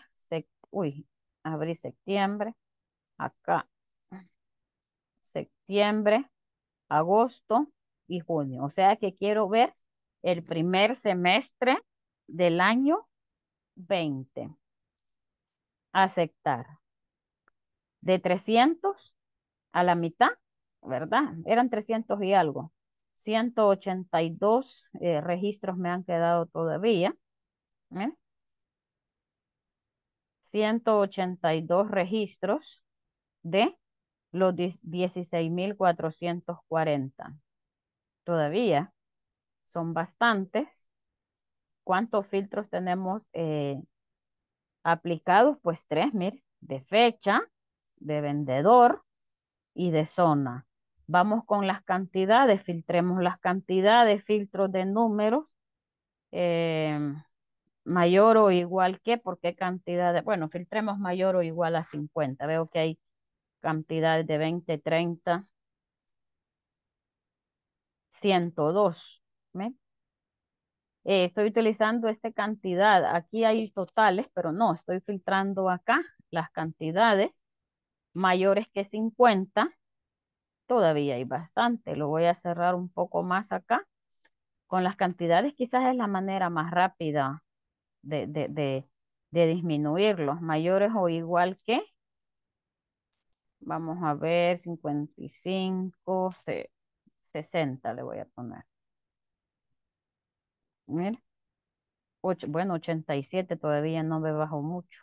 uy, abrí septiembre, acá, septiembre, agosto y junio. O sea que quiero ver el primer semestre del año 20. Aceptar. De 300 a la mitad, ¿verdad? Eran 300 y algo. 182 dos eh, registros me han quedado todavía. ¿eh? y 182 registros de los 16.440. Todavía son bastantes. ¿Cuántos filtros tenemos eh, aplicados? Pues tres, mil, de fecha, de vendedor y de zona. Vamos con las cantidades, filtremos las cantidades, filtros de números. Eh, mayor o igual que, por cantidad de, bueno, filtremos mayor o igual a 50. Veo que hay Cantidad de 20, 30, 102. estoy utilizando esta cantidad. Aquí hay totales, pero no, estoy filtrando acá las cantidades mayores que 50. Todavía hay bastante. Lo voy a cerrar un poco más acá. Con las cantidades quizás es la manera más rápida de, de, de, de disminuirlos. Mayores o igual que Vamos a ver, 55, 60 le voy a poner. Mira. Ocho, bueno, 87 todavía no me bajó mucho.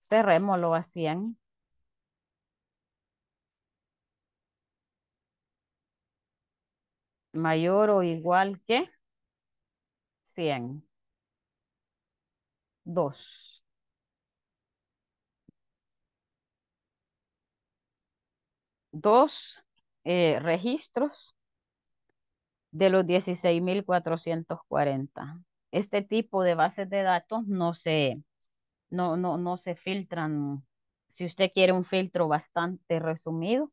Cerremos lo hacían. ¿eh? Mayor o igual que 100. 2. dos eh, registros de los 16.440. Este tipo de bases de datos no se, no, no, no se filtran. Si usted quiere un filtro bastante resumido,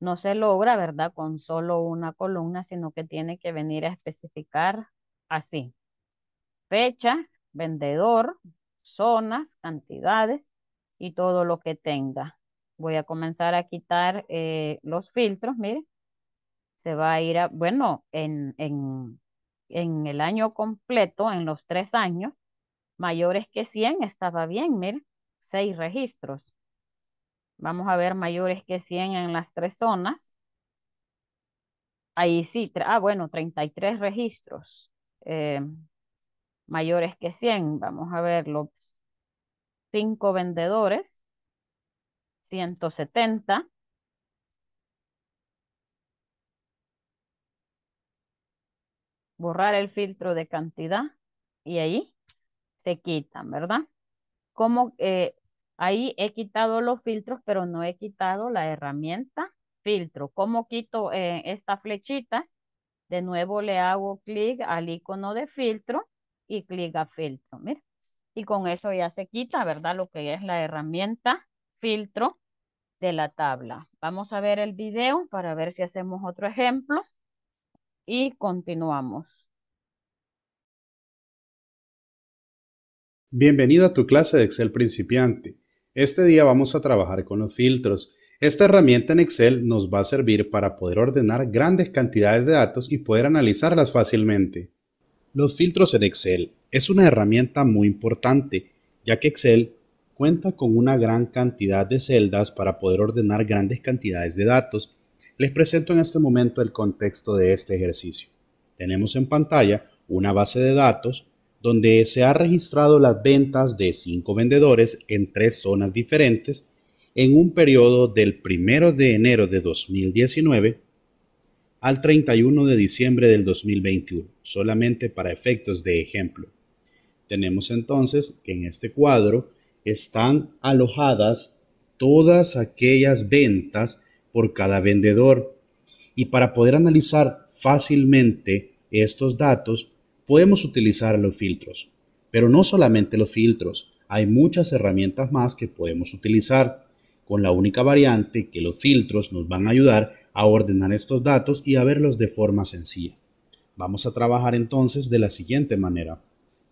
no se logra, ¿verdad? Con solo una columna, sino que tiene que venir a especificar así. Fechas, vendedor, zonas, cantidades y todo lo que tenga. Voy a comenzar a quitar eh, los filtros, mire. Se va a ir a, bueno, en, en, en el año completo, en los tres años, mayores que 100 estaba bien, mire, seis registros. Vamos a ver mayores que 100 en las tres zonas. Ahí sí, ah, bueno, 33 registros. Eh, mayores que 100, vamos a ver los cinco vendedores. 170. Borrar el filtro de cantidad y ahí se quitan, ¿verdad? Como eh, ahí he quitado los filtros, pero no he quitado la herramienta filtro. ¿Cómo quito eh, estas flechitas? De nuevo le hago clic al icono de filtro y clic a filtro, Y con eso ya se quita, ¿verdad? Lo que es la herramienta filtro de la tabla. Vamos a ver el video para ver si hacemos otro ejemplo y continuamos. Bienvenido a tu clase de Excel principiante. Este día vamos a trabajar con los filtros. Esta herramienta en Excel nos va a servir para poder ordenar grandes cantidades de datos y poder analizarlas fácilmente. Los filtros en Excel es una herramienta muy importante, ya que Excel cuenta con una gran cantidad de celdas para poder ordenar grandes cantidades de datos. Les presento en este momento el contexto de este ejercicio. Tenemos en pantalla una base de datos donde se ha registrado las ventas de cinco vendedores en tres zonas diferentes en un periodo del 1 de enero de 2019 al 31 de diciembre del 2021, solamente para efectos de ejemplo. Tenemos entonces que en este cuadro están alojadas todas aquellas ventas por cada vendedor. Y para poder analizar fácilmente estos datos, podemos utilizar los filtros. Pero no solamente los filtros, hay muchas herramientas más que podemos utilizar, con la única variante que los filtros nos van a ayudar a ordenar estos datos y a verlos de forma sencilla. Vamos a trabajar entonces de la siguiente manera.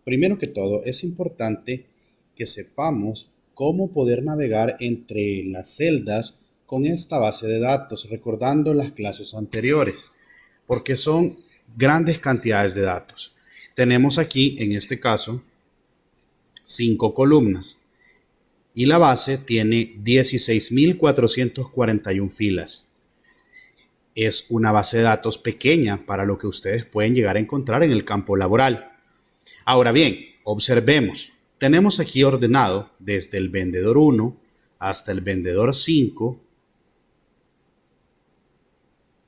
Primero que todo, es importante que sepamos cómo poder navegar entre las celdas con esta base de datos, recordando las clases anteriores, porque son grandes cantidades de datos. Tenemos aquí, en este caso, cinco columnas y la base tiene 16.441 filas. Es una base de datos pequeña para lo que ustedes pueden llegar a encontrar en el campo laboral. Ahora bien, observemos. Tenemos aquí ordenado desde el vendedor 1 hasta el vendedor 5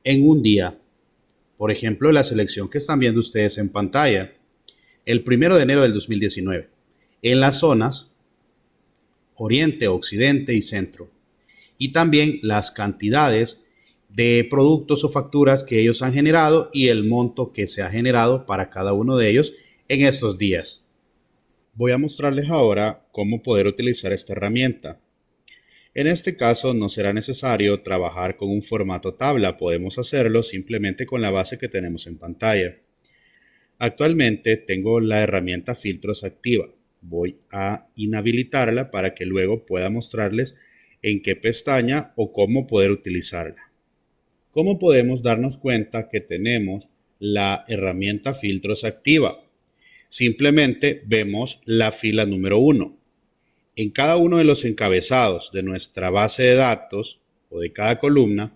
en un día. Por ejemplo, la selección que están viendo ustedes en pantalla, el primero de enero del 2019, en las zonas oriente, occidente y centro. Y también las cantidades de productos o facturas que ellos han generado y el monto que se ha generado para cada uno de ellos en estos días voy a mostrarles ahora cómo poder utilizar esta herramienta. En este caso no será necesario trabajar con un formato tabla, podemos hacerlo simplemente con la base que tenemos en pantalla. Actualmente tengo la herramienta filtros activa, voy a inhabilitarla para que luego pueda mostrarles en qué pestaña o cómo poder utilizarla. ¿Cómo podemos darnos cuenta que tenemos la herramienta filtros activa? Simplemente vemos la fila número 1. En cada uno de los encabezados de nuestra base de datos o de cada columna,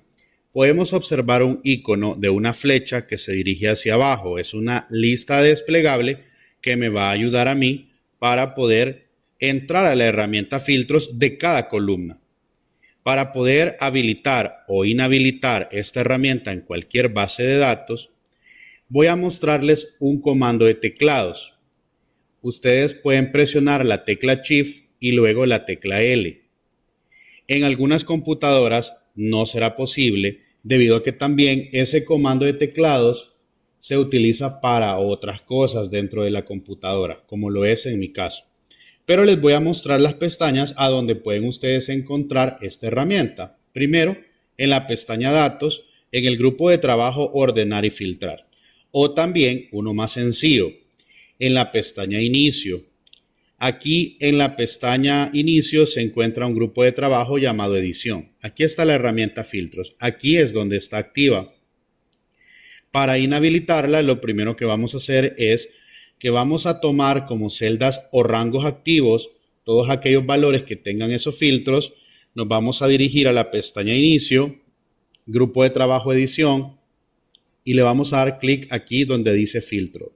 podemos observar un icono de una flecha que se dirige hacia abajo. Es una lista desplegable que me va a ayudar a mí para poder entrar a la herramienta filtros de cada columna. Para poder habilitar o inhabilitar esta herramienta en cualquier base de datos, voy a mostrarles un comando de teclados. Ustedes pueden presionar la tecla Shift y luego la tecla L. En algunas computadoras no será posible debido a que también ese comando de teclados se utiliza para otras cosas dentro de la computadora, como lo es en mi caso. Pero les voy a mostrar las pestañas a donde pueden ustedes encontrar esta herramienta. Primero, en la pestaña Datos, en el grupo de trabajo Ordenar y Filtrar o también uno más sencillo en la pestaña inicio. Aquí en la pestaña inicio se encuentra un grupo de trabajo llamado edición. Aquí está la herramienta filtros. Aquí es donde está activa. Para inhabilitarla, lo primero que vamos a hacer es que vamos a tomar como celdas o rangos activos todos aquellos valores que tengan esos filtros. Nos vamos a dirigir a la pestaña inicio, grupo de trabajo edición, y le vamos a dar clic aquí donde dice filtro.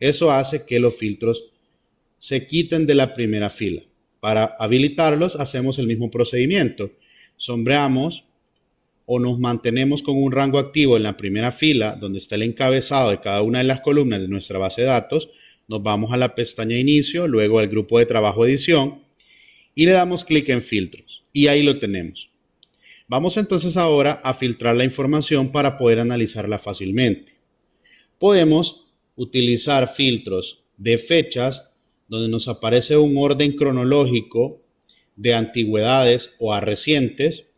Eso hace que los filtros se quiten de la primera fila. Para habilitarlos hacemos el mismo procedimiento. Sombreamos o nos mantenemos con un rango activo en la primera fila donde está el encabezado de cada una de las columnas de nuestra base de datos. Nos vamos a la pestaña inicio, luego al grupo de trabajo edición y le damos clic en filtros. Y ahí lo tenemos. Vamos entonces ahora a filtrar la información para poder analizarla fácilmente. Podemos utilizar filtros de fechas donde nos aparece un orden cronológico de antigüedades o a recientes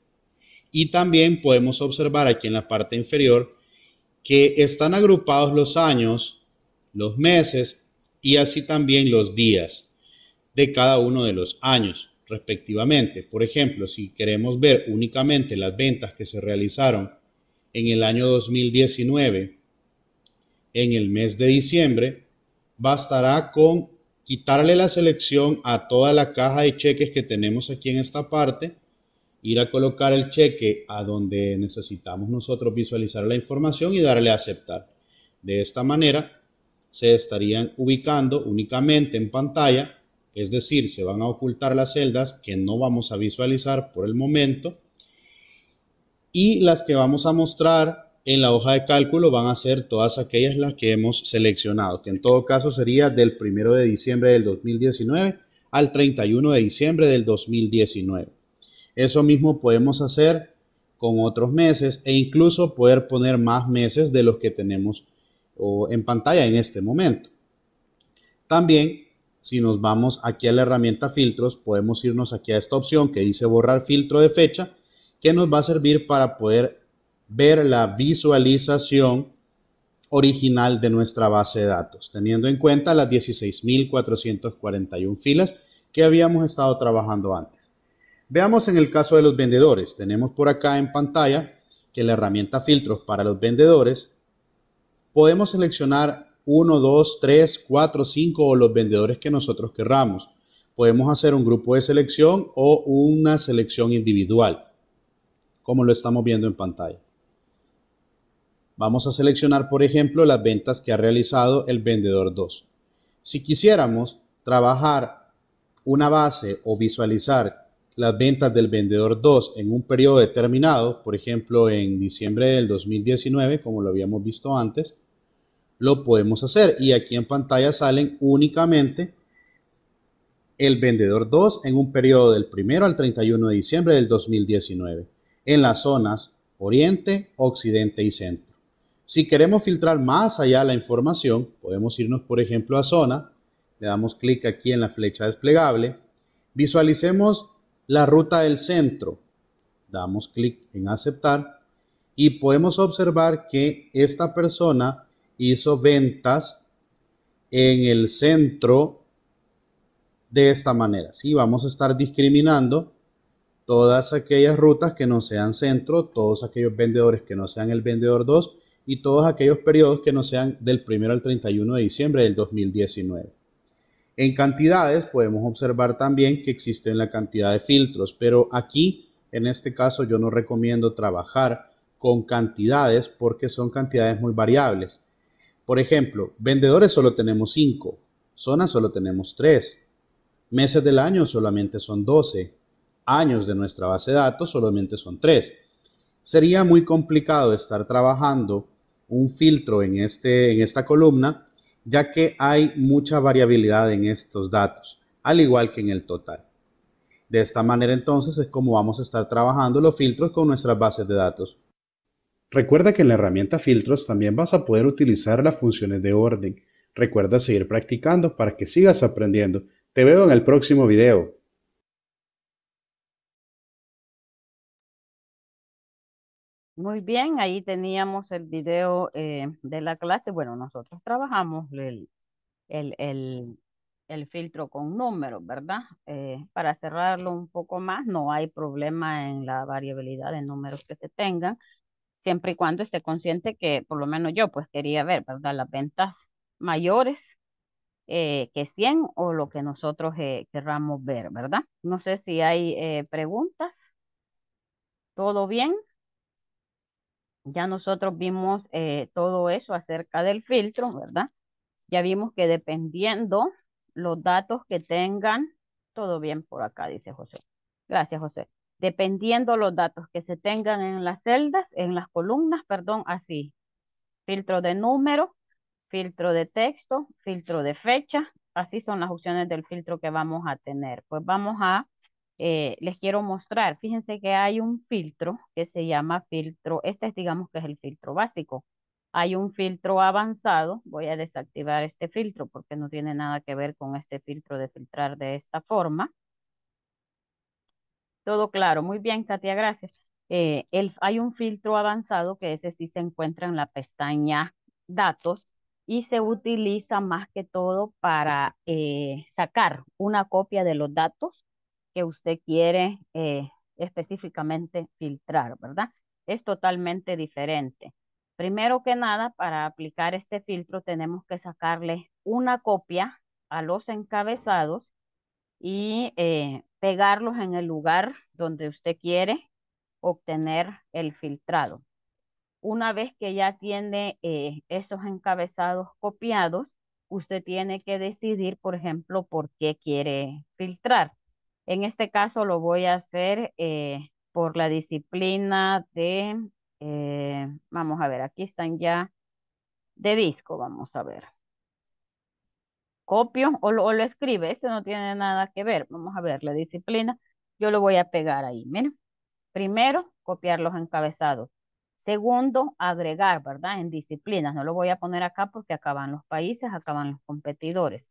y también podemos observar aquí en la parte inferior que están agrupados los años, los meses y así también los días de cada uno de los años respectivamente. Por ejemplo, si queremos ver únicamente las ventas que se realizaron en el año 2019, en el mes de diciembre, bastará con quitarle la selección a toda la caja de cheques que tenemos aquí en esta parte, ir a colocar el cheque a donde necesitamos nosotros visualizar la información y darle a aceptar. De esta manera, se estarían ubicando únicamente en pantalla es decir, se van a ocultar las celdas que no vamos a visualizar por el momento y las que vamos a mostrar en la hoja de cálculo van a ser todas aquellas las que hemos seleccionado, que en todo caso sería del 1 de diciembre del 2019 al 31 de diciembre del 2019. Eso mismo podemos hacer con otros meses e incluso poder poner más meses de los que tenemos en pantalla en este momento. También si nos vamos aquí a la herramienta filtros, podemos irnos aquí a esta opción que dice borrar filtro de fecha, que nos va a servir para poder ver la visualización original de nuestra base de datos, teniendo en cuenta las 16.441 filas que habíamos estado trabajando antes. Veamos en el caso de los vendedores. Tenemos por acá en pantalla que la herramienta filtros para los vendedores podemos seleccionar 1, 2, 3, 4, 5 o los vendedores que nosotros querramos. Podemos hacer un grupo de selección o una selección individual, como lo estamos viendo en pantalla. Vamos a seleccionar, por ejemplo, las ventas que ha realizado el vendedor 2. Si quisiéramos trabajar una base o visualizar las ventas del vendedor 2 en un periodo determinado, por ejemplo en diciembre del 2019, como lo habíamos visto antes, lo podemos hacer. Y aquí en pantalla salen únicamente el vendedor 2 en un periodo del 1 al 31 de diciembre del 2019 en las zonas oriente, occidente y centro. Si queremos filtrar más allá la información, podemos irnos por ejemplo a zona, le damos clic aquí en la flecha desplegable, visualicemos la ruta del centro, damos clic en aceptar y podemos observar que esta persona hizo ventas en el centro de esta manera. Sí, vamos a estar discriminando todas aquellas rutas que no sean centro, todos aquellos vendedores que no sean el vendedor 2 y todos aquellos periodos que no sean del 1 al 31 de diciembre del 2019. En cantidades podemos observar también que existen la cantidad de filtros, pero aquí en este caso yo no recomiendo trabajar con cantidades porque son cantidades muy variables. Por ejemplo, vendedores solo tenemos 5, zonas solo tenemos 3, meses del año solamente son 12, años de nuestra base de datos solamente son 3. Sería muy complicado estar trabajando un filtro en, este, en esta columna, ya que hay mucha variabilidad en estos datos, al igual que en el total. De esta manera entonces es como vamos a estar trabajando los filtros con nuestras bases de datos. Recuerda que en la herramienta Filtros también vas a poder utilizar las funciones de orden. Recuerda seguir practicando para que sigas aprendiendo. Te veo en el próximo video. Muy bien, ahí teníamos el video eh, de la clase. Bueno, nosotros trabajamos el, el, el, filtro con números, ¿verdad? Eh, para cerrarlo un poco más, no hay problema en la variabilidad de números que se tengan siempre y cuando esté consciente que por lo menos yo pues quería ver, ¿verdad? Las ventas mayores eh, que 100 o lo que nosotros eh, querramos ver, ¿verdad? No sé si hay eh, preguntas. ¿Todo bien? Ya nosotros vimos todo eso acerca del filtro, ¿verdad? Ya vimos que dependiendo los datos que tengan, todo bien por acá, dice José. Gracias, José dependiendo los datos que se tengan en las celdas, en las columnas, perdón, así. Filtro de número, filtro de texto, filtro de fecha, así son las opciones del filtro que vamos a tener. Pues vamos a, eh, les quiero mostrar, fíjense que hay un filtro que se llama filtro, este es, digamos que es el filtro básico. Hay un filtro avanzado, voy a desactivar este filtro porque no tiene nada que ver con este filtro de filtrar de esta forma. Todo claro. Muy bien, Katia, gracias. Eh, hay un filtro avanzado que ese sí se encuentra en la pestaña datos y se utiliza más que todo para eh, sacar una copia de los datos que usted quiere eh, específicamente filtrar, ¿verdad? Es totalmente diferente. Primero que nada, para aplicar este filtro tenemos que sacarle una copia a los encabezados y eh, pegarlos en el lugar donde usted quiere obtener el filtrado. Una vez que ya tiene eh, esos encabezados copiados, usted tiene que decidir, por ejemplo, por qué quiere filtrar. En este caso lo voy a hacer eh, por la disciplina de, vamos a ver, aquí están ya de disco, vamos a ver copio o lo, escribe, eso no tiene nada que ver. Vamos a ver la disciplina. Yo lo voy a pegar ahí, miren. Primero, copiar los encabezados. Segundo, agregar, ¿verdad? En disciplinas. No lo voy a poner acá porque acaban los países, acaban los competidores.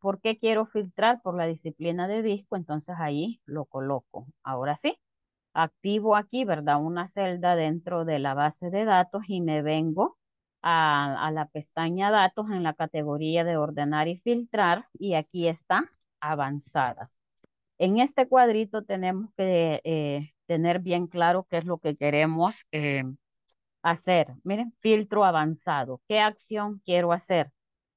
¿Por qué quiero filtrar por la disciplina de disco? Entonces ahí lo coloco. Ahora sí, activo aquí, ¿verdad? Una celda dentro de la base de datos y me vengo a, la pestaña datos en la categoría de ordenar y filtrar y aquí está avanzadas. En este cuadrito tenemos que eh, tener bien claro qué es lo que queremos eh, hacer. Miren, filtro avanzado. ¿Qué acción quiero hacer?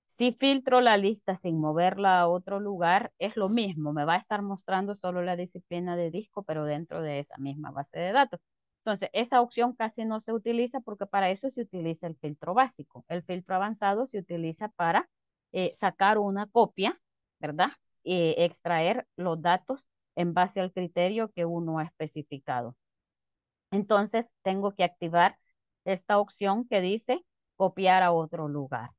Si filtro la lista sin moverla a otro lugar, es lo mismo. Me va a estar mostrando solo la disciplina de disco, pero dentro de esa misma base de datos. Entonces, esa opción casi no se utiliza porque para eso se utiliza el filtro básico. El filtro avanzado se utiliza para eh, sacar una copia, ¿verdad? Y eh, extraer los datos en base al criterio que uno ha especificado. Entonces, tengo que activar esta opción que dice copiar a otro lugar.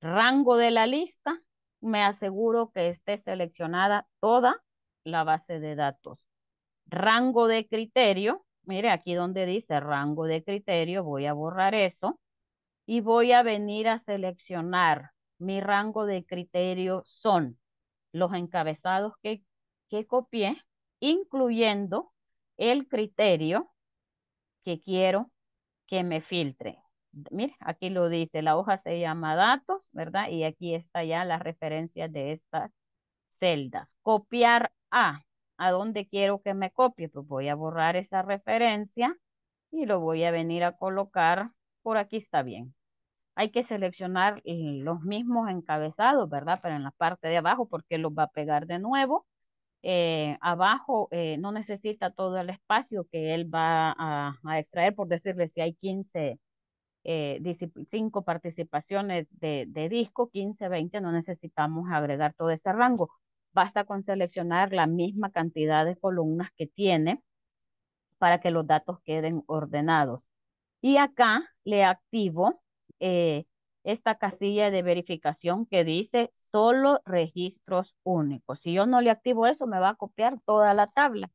Rango de la lista, me aseguro que esté seleccionada toda la base de datos. Rango de criterio, mire aquí donde dice rango de criterio, voy a borrar eso y voy a venir a seleccionar mi rango de criterio son los encabezados que, que copié, incluyendo el criterio que quiero que me filtre. Mire, aquí lo dice, la hoja se llama datos, ¿verdad? Y aquí está ya las referencias de estas celdas. Copiar a. ¿A dónde quiero que me copie? Pues voy a borrar esa referencia y lo voy a venir a colocar. Por aquí está bien. Hay que seleccionar eh, los mismos encabezados, ¿verdad? Pero en la parte de abajo porque lo va a pegar de nuevo. Eh, abajo eh, no necesita todo el espacio que él va a, extraer, por decirle si hay 15, 5 participaciones de, de disco, 15, 20, no necesitamos agregar todo ese rango. Basta con seleccionar la misma cantidad de columnas que tiene para que los datos queden ordenados. Y acá le activo eh, esta casilla de verificación que dice solo registros únicos. Si yo no le activo eso, me va a copiar toda la tabla.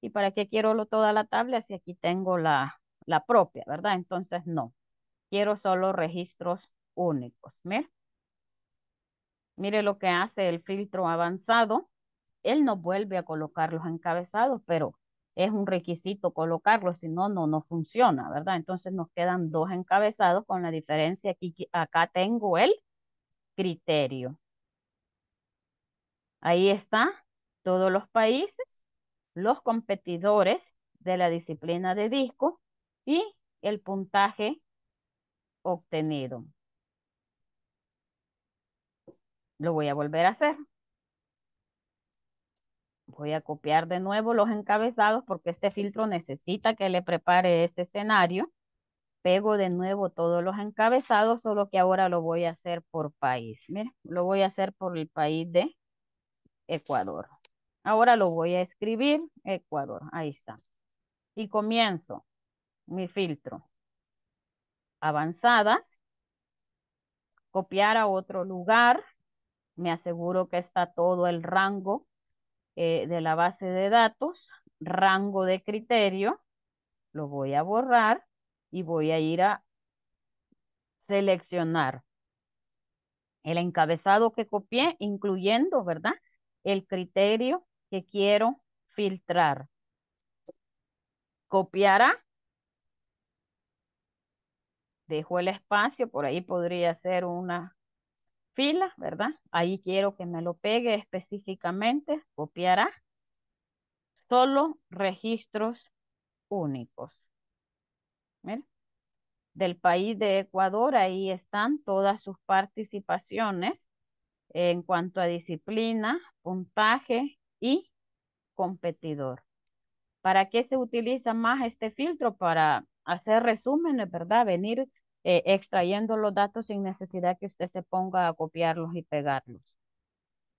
¿Y para qué quiero toda la tabla si aquí tengo la, la propia, verdad? Entonces, no. Quiero solo registros únicos. ¿Mira? Mire lo que hace el filtro avanzado. Él nos vuelve a colocar los encabezados, pero es un requisito colocarlos, si no, no, funciona, ¿verdad? Entonces nos quedan dos encabezados con la diferencia que acá tengo el criterio. Ahí están todos los países, los competidores de la disciplina de disco y el puntaje obtenido lo voy a volver a hacer. Voy a copiar de nuevo los encabezados porque este filtro necesita que le prepare ese escenario. Pego de nuevo todos los encabezados, solo que ahora lo voy a hacer por país. Mira, lo voy a hacer por el país de Ecuador. Ahora lo voy a escribir Ecuador. Ahí está. Y comienzo mi filtro. Avanzadas. Copiar a otro lugar me aseguro que está todo el rango eh, de la base de datos, rango de criterio, lo voy a borrar y voy a ir a seleccionar el encabezado que copié, incluyendo, ¿verdad? El criterio que quiero filtrar. Copiará. Dejo el espacio, por ahí podría ser una fila, ¿verdad? Ahí quiero que me lo pegue específicamente, copiará. Solo registros únicos. Del país de Ecuador, ahí están todas sus participaciones en cuanto a disciplina, puntaje y competidor. ¿Para qué se utiliza más este filtro? Para hacer resúmenes, ¿verdad? Venir eh, extrayendo los datos sin necesidad que usted se ponga a copiarlos y pegarlos.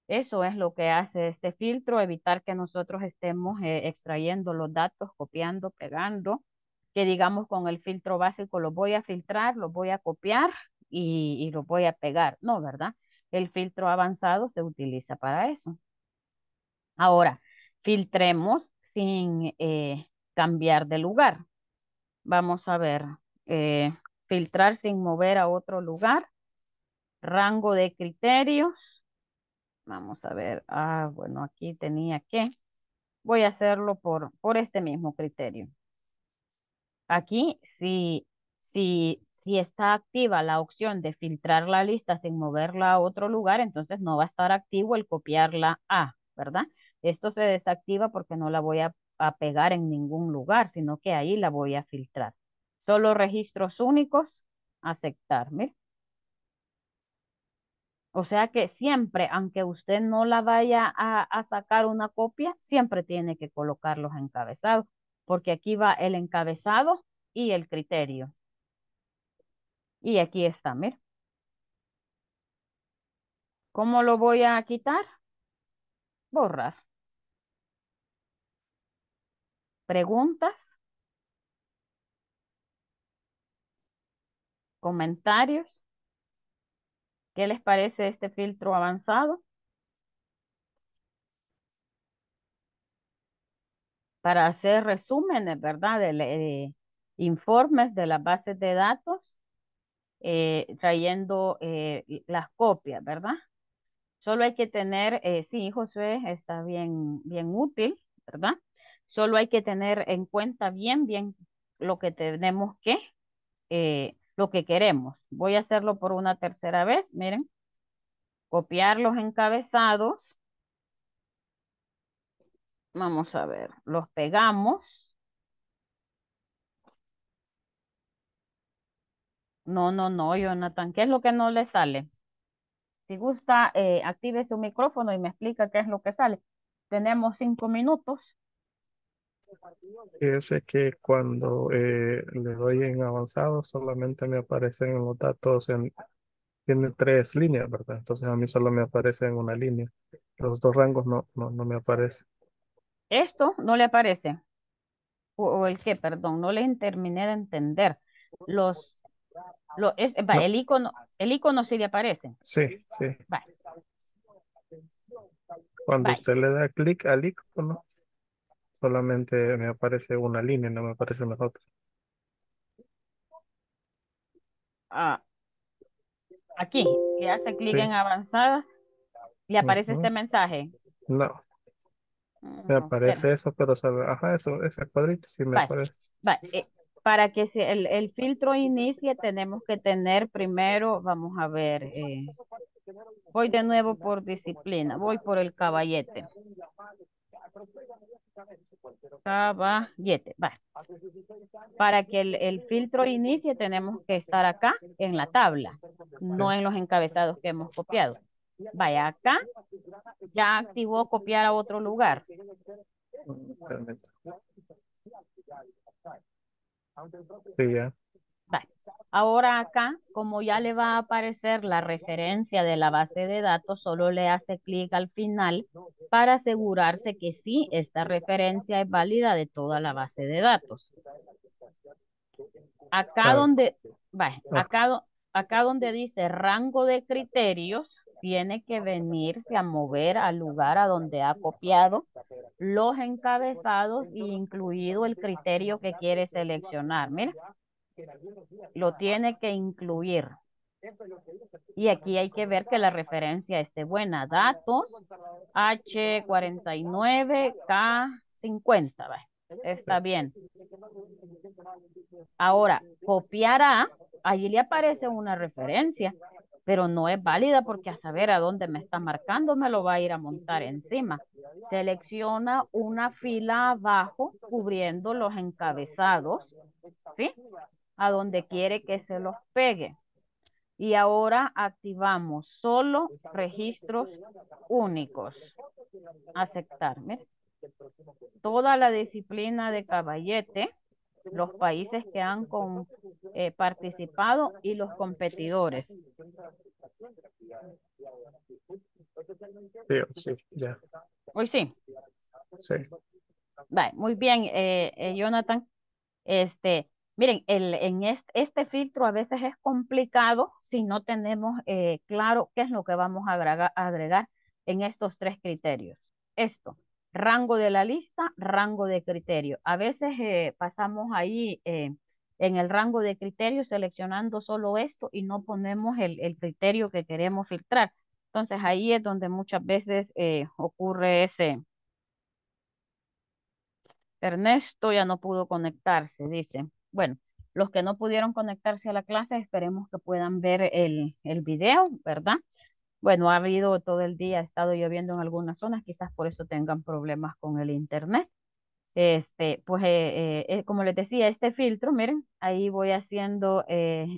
Eso es lo que hace este filtro, evitar que nosotros estemos eh, extrayendo los datos, copiando, pegando, que digamos con el filtro básico los voy a filtrar, los voy a copiar y, y los voy a pegar. No, ¿verdad? El filtro avanzado se utiliza para eso. Ahora, filtremos sin eh, cambiar de lugar. Vamos a ver filtrar sin mover a otro lugar. Rango de criterios. Vamos a ver. Ah, bueno, aquí tenía que. Voy a hacerlo por, por este mismo criterio. Aquí, si, si, si está activa la opción de filtrar la lista sin moverla a otro lugar, entonces no va a estar activo el copiarla a, ¿verdad? Esto se desactiva porque no la voy a, a pegar en ningún lugar, sino que ahí la voy a filtrar. Solo registros únicos, aceptar, O sea que siempre, aunque usted no la vaya a, sacar una copia, siempre tiene que colocar los encabezados, porque aquí va el encabezado y el criterio. Y aquí está, mire. ¿Cómo lo voy a quitar? Borrar. Preguntas. comentarios. ¿Qué les parece este filtro avanzado? Para hacer resúmenes, ¿verdad? De, informes de las bases de datos, eh, trayendo eh, las copias, ¿verdad? Solo hay que tener, eh, sí, José, está bien, bien útil, ¿verdad? Solo hay que tener en cuenta bien, bien lo que tenemos que eh, lo que queremos. Voy a hacerlo por una tercera vez, miren. Copiar los encabezados. Vamos a ver, los pegamos. No, no, no, Jonathan, ¿qué es lo que no le sale? Si gusta, eh, active su micrófono y me explica qué es lo que sale. Tenemos cinco minutos. Fíjese que cuando eh, le doy en avanzado solamente me aparecen los datos en... Tiene tres líneas, ¿verdad? Entonces a mí solo me aparece en una línea. Los dos rangos no, no, me aparecen. Esto no le aparece. O, el que, perdón, no le terminé de entender. Los, lo es, el icono, el icono sí le aparece. Sí, sí. Cuando usted le da clic al icono, Solamente me aparece una línea, no me aparece las otra. Ah, aquí, ya hace clic en avanzadas, le aparece este mensaje. No, me aparece eso, pero solo, ajá, eso, ese cuadrito sí me aparece. Eh, para que el, filtro inicie, tenemos que tener primero, vamos a ver, eh, voy de nuevo por disciplina, voy por el caballete. Ah, Para que el, el, filtro inicie tenemos que estar acá en la tabla, no en los encabezados que hemos copiado. Vaya acá, ya activó copiar a otro lugar. Mm, sí, ya. Ahora acá, como ya le va a aparecer la referencia de la base de datos, solo le hace clic al final para asegurarse que sí, esta referencia es válida de toda la base de datos. Acá donde, donde dice rango de criterios, tiene que venirse a mover al lugar a donde ha copiado los encabezados e incluido el criterio que quiere seleccionar. Mira, lo tiene que incluir. Y aquí hay que ver que la referencia esté buena. Ah, Datos H49K50. 50 Está bien. Ahora, copiará allí le aparece una referencia, pues, pero no es válida porque a saber a dónde me está marcando me lo va a ir a montar encima. Selecciona una fila abajo cubriendo los encabezados, ¿sí? a donde quiere que se los pegue. Y ahora activamos solo registros únicos. Aceptarme. Toda la disciplina de caballete, los países que han con, eh, participado y los competidores. Sí, ya. Hoy sí. Sí. muy bien, eh, eh Jonathan. Este, Miren, el, en este, filtro a veces es complicado si no tenemos eh, claro qué es lo que vamos a agregar, en estos tres criterios. Esto, rango de la lista, rango de criterio. A veces eh, pasamos ahí eh, en el rango de criterio seleccionando solo esto y no ponemos el, criterio que queremos filtrar. Entonces ahí es donde muchas veces ocurre ese... Ernesto ya no pudo conectarse, dice bueno, los que no pudieron conectarse a la clase, esperemos que puedan ver el, video, ¿verdad? Bueno, ha habido todo el día, ha estado lloviendo en algunas zonas, quizás por eso tengan problemas con el internet. Este, pues eh, eh, eh, como les decía, este filtro, miren, ahí voy haciendo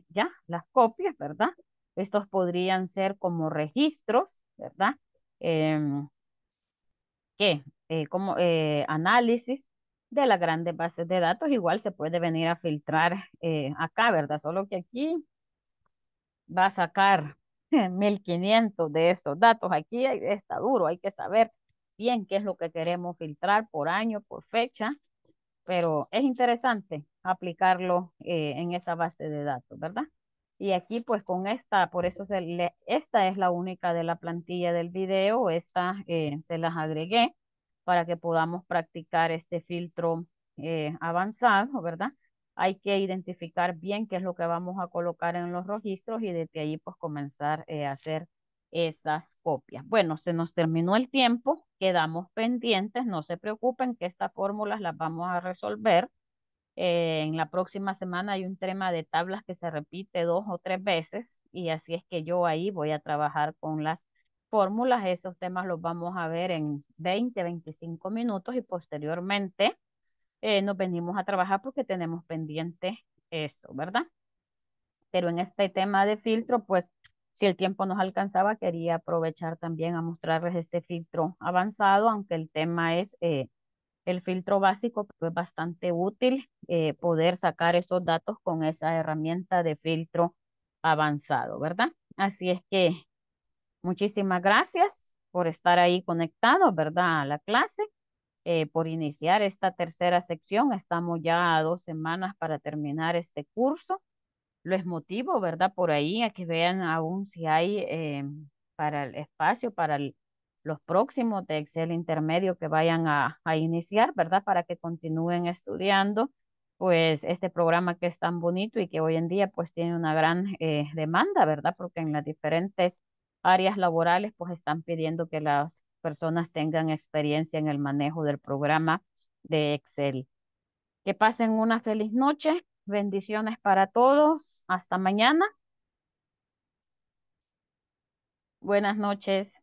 ya las copias, ¿verdad? Estos podrían ser como registros, ¿verdad? Em, ¿Qué? como análisis de las grandes bases de datos, igual se puede venir a filtrar eh, acá, ¿verdad? Solo que aquí va a sacar 1500 de esos datos. Aquí está duro, hay que saber bien qué es lo que queremos filtrar por año, por fecha, pero es interesante aplicarlo eh, en esa base de datos, ¿verdad? Y aquí pues con esta, por eso esta es la única de la plantilla del video, esta eh, se las agregué para que podamos practicar este filtro eh, avanzado, ¿verdad? Hay que identificar bien qué es lo que vamos a colocar en los registros y desde ahí pues comenzar eh, a hacer esas copias. Bueno, se nos terminó el tiempo, quedamos pendientes, no se preocupen que estas fórmulas las vamos a resolver. Eh, en la próxima semana hay un tema de tablas que se repite dos o tres veces y así es que yo ahí voy a trabajar con las fórmulas, esos temas los vamos a ver en 20, 25 minutos y posteriormente eh, nos venimos a trabajar porque tenemos pendiente eso, ¿verdad? Pero en este tema de filtro, pues si el tiempo nos alcanzaba, quería aprovechar también a mostrarles este filtro avanzado, aunque el tema es eh, el filtro básico, pero pues, es bastante útil eh, poder sacar esos datos con esa herramienta de filtro avanzado, ¿verdad? Así es que Muchísimas gracias por estar ahí conectado, ¿verdad? A la clase, eh, por iniciar esta tercera sección. Estamos ya a dos semanas para terminar este curso. Lo es motivo, ¿verdad? Por ahí a que vean aún si hay eh, para el espacio, para los próximos de Excel intermedio que vayan a, iniciar, ¿verdad? Para que continúen estudiando pues este programa que es tan bonito y que hoy en día pues tiene una gran eh, demanda, ¿verdad? Porque en las diferentes áreas laborales pues están pidiendo que las personas tengan experiencia en el manejo del programa de Excel. Que pasen una feliz noche. Bendiciones para todos. Hasta mañana. Buenas noches.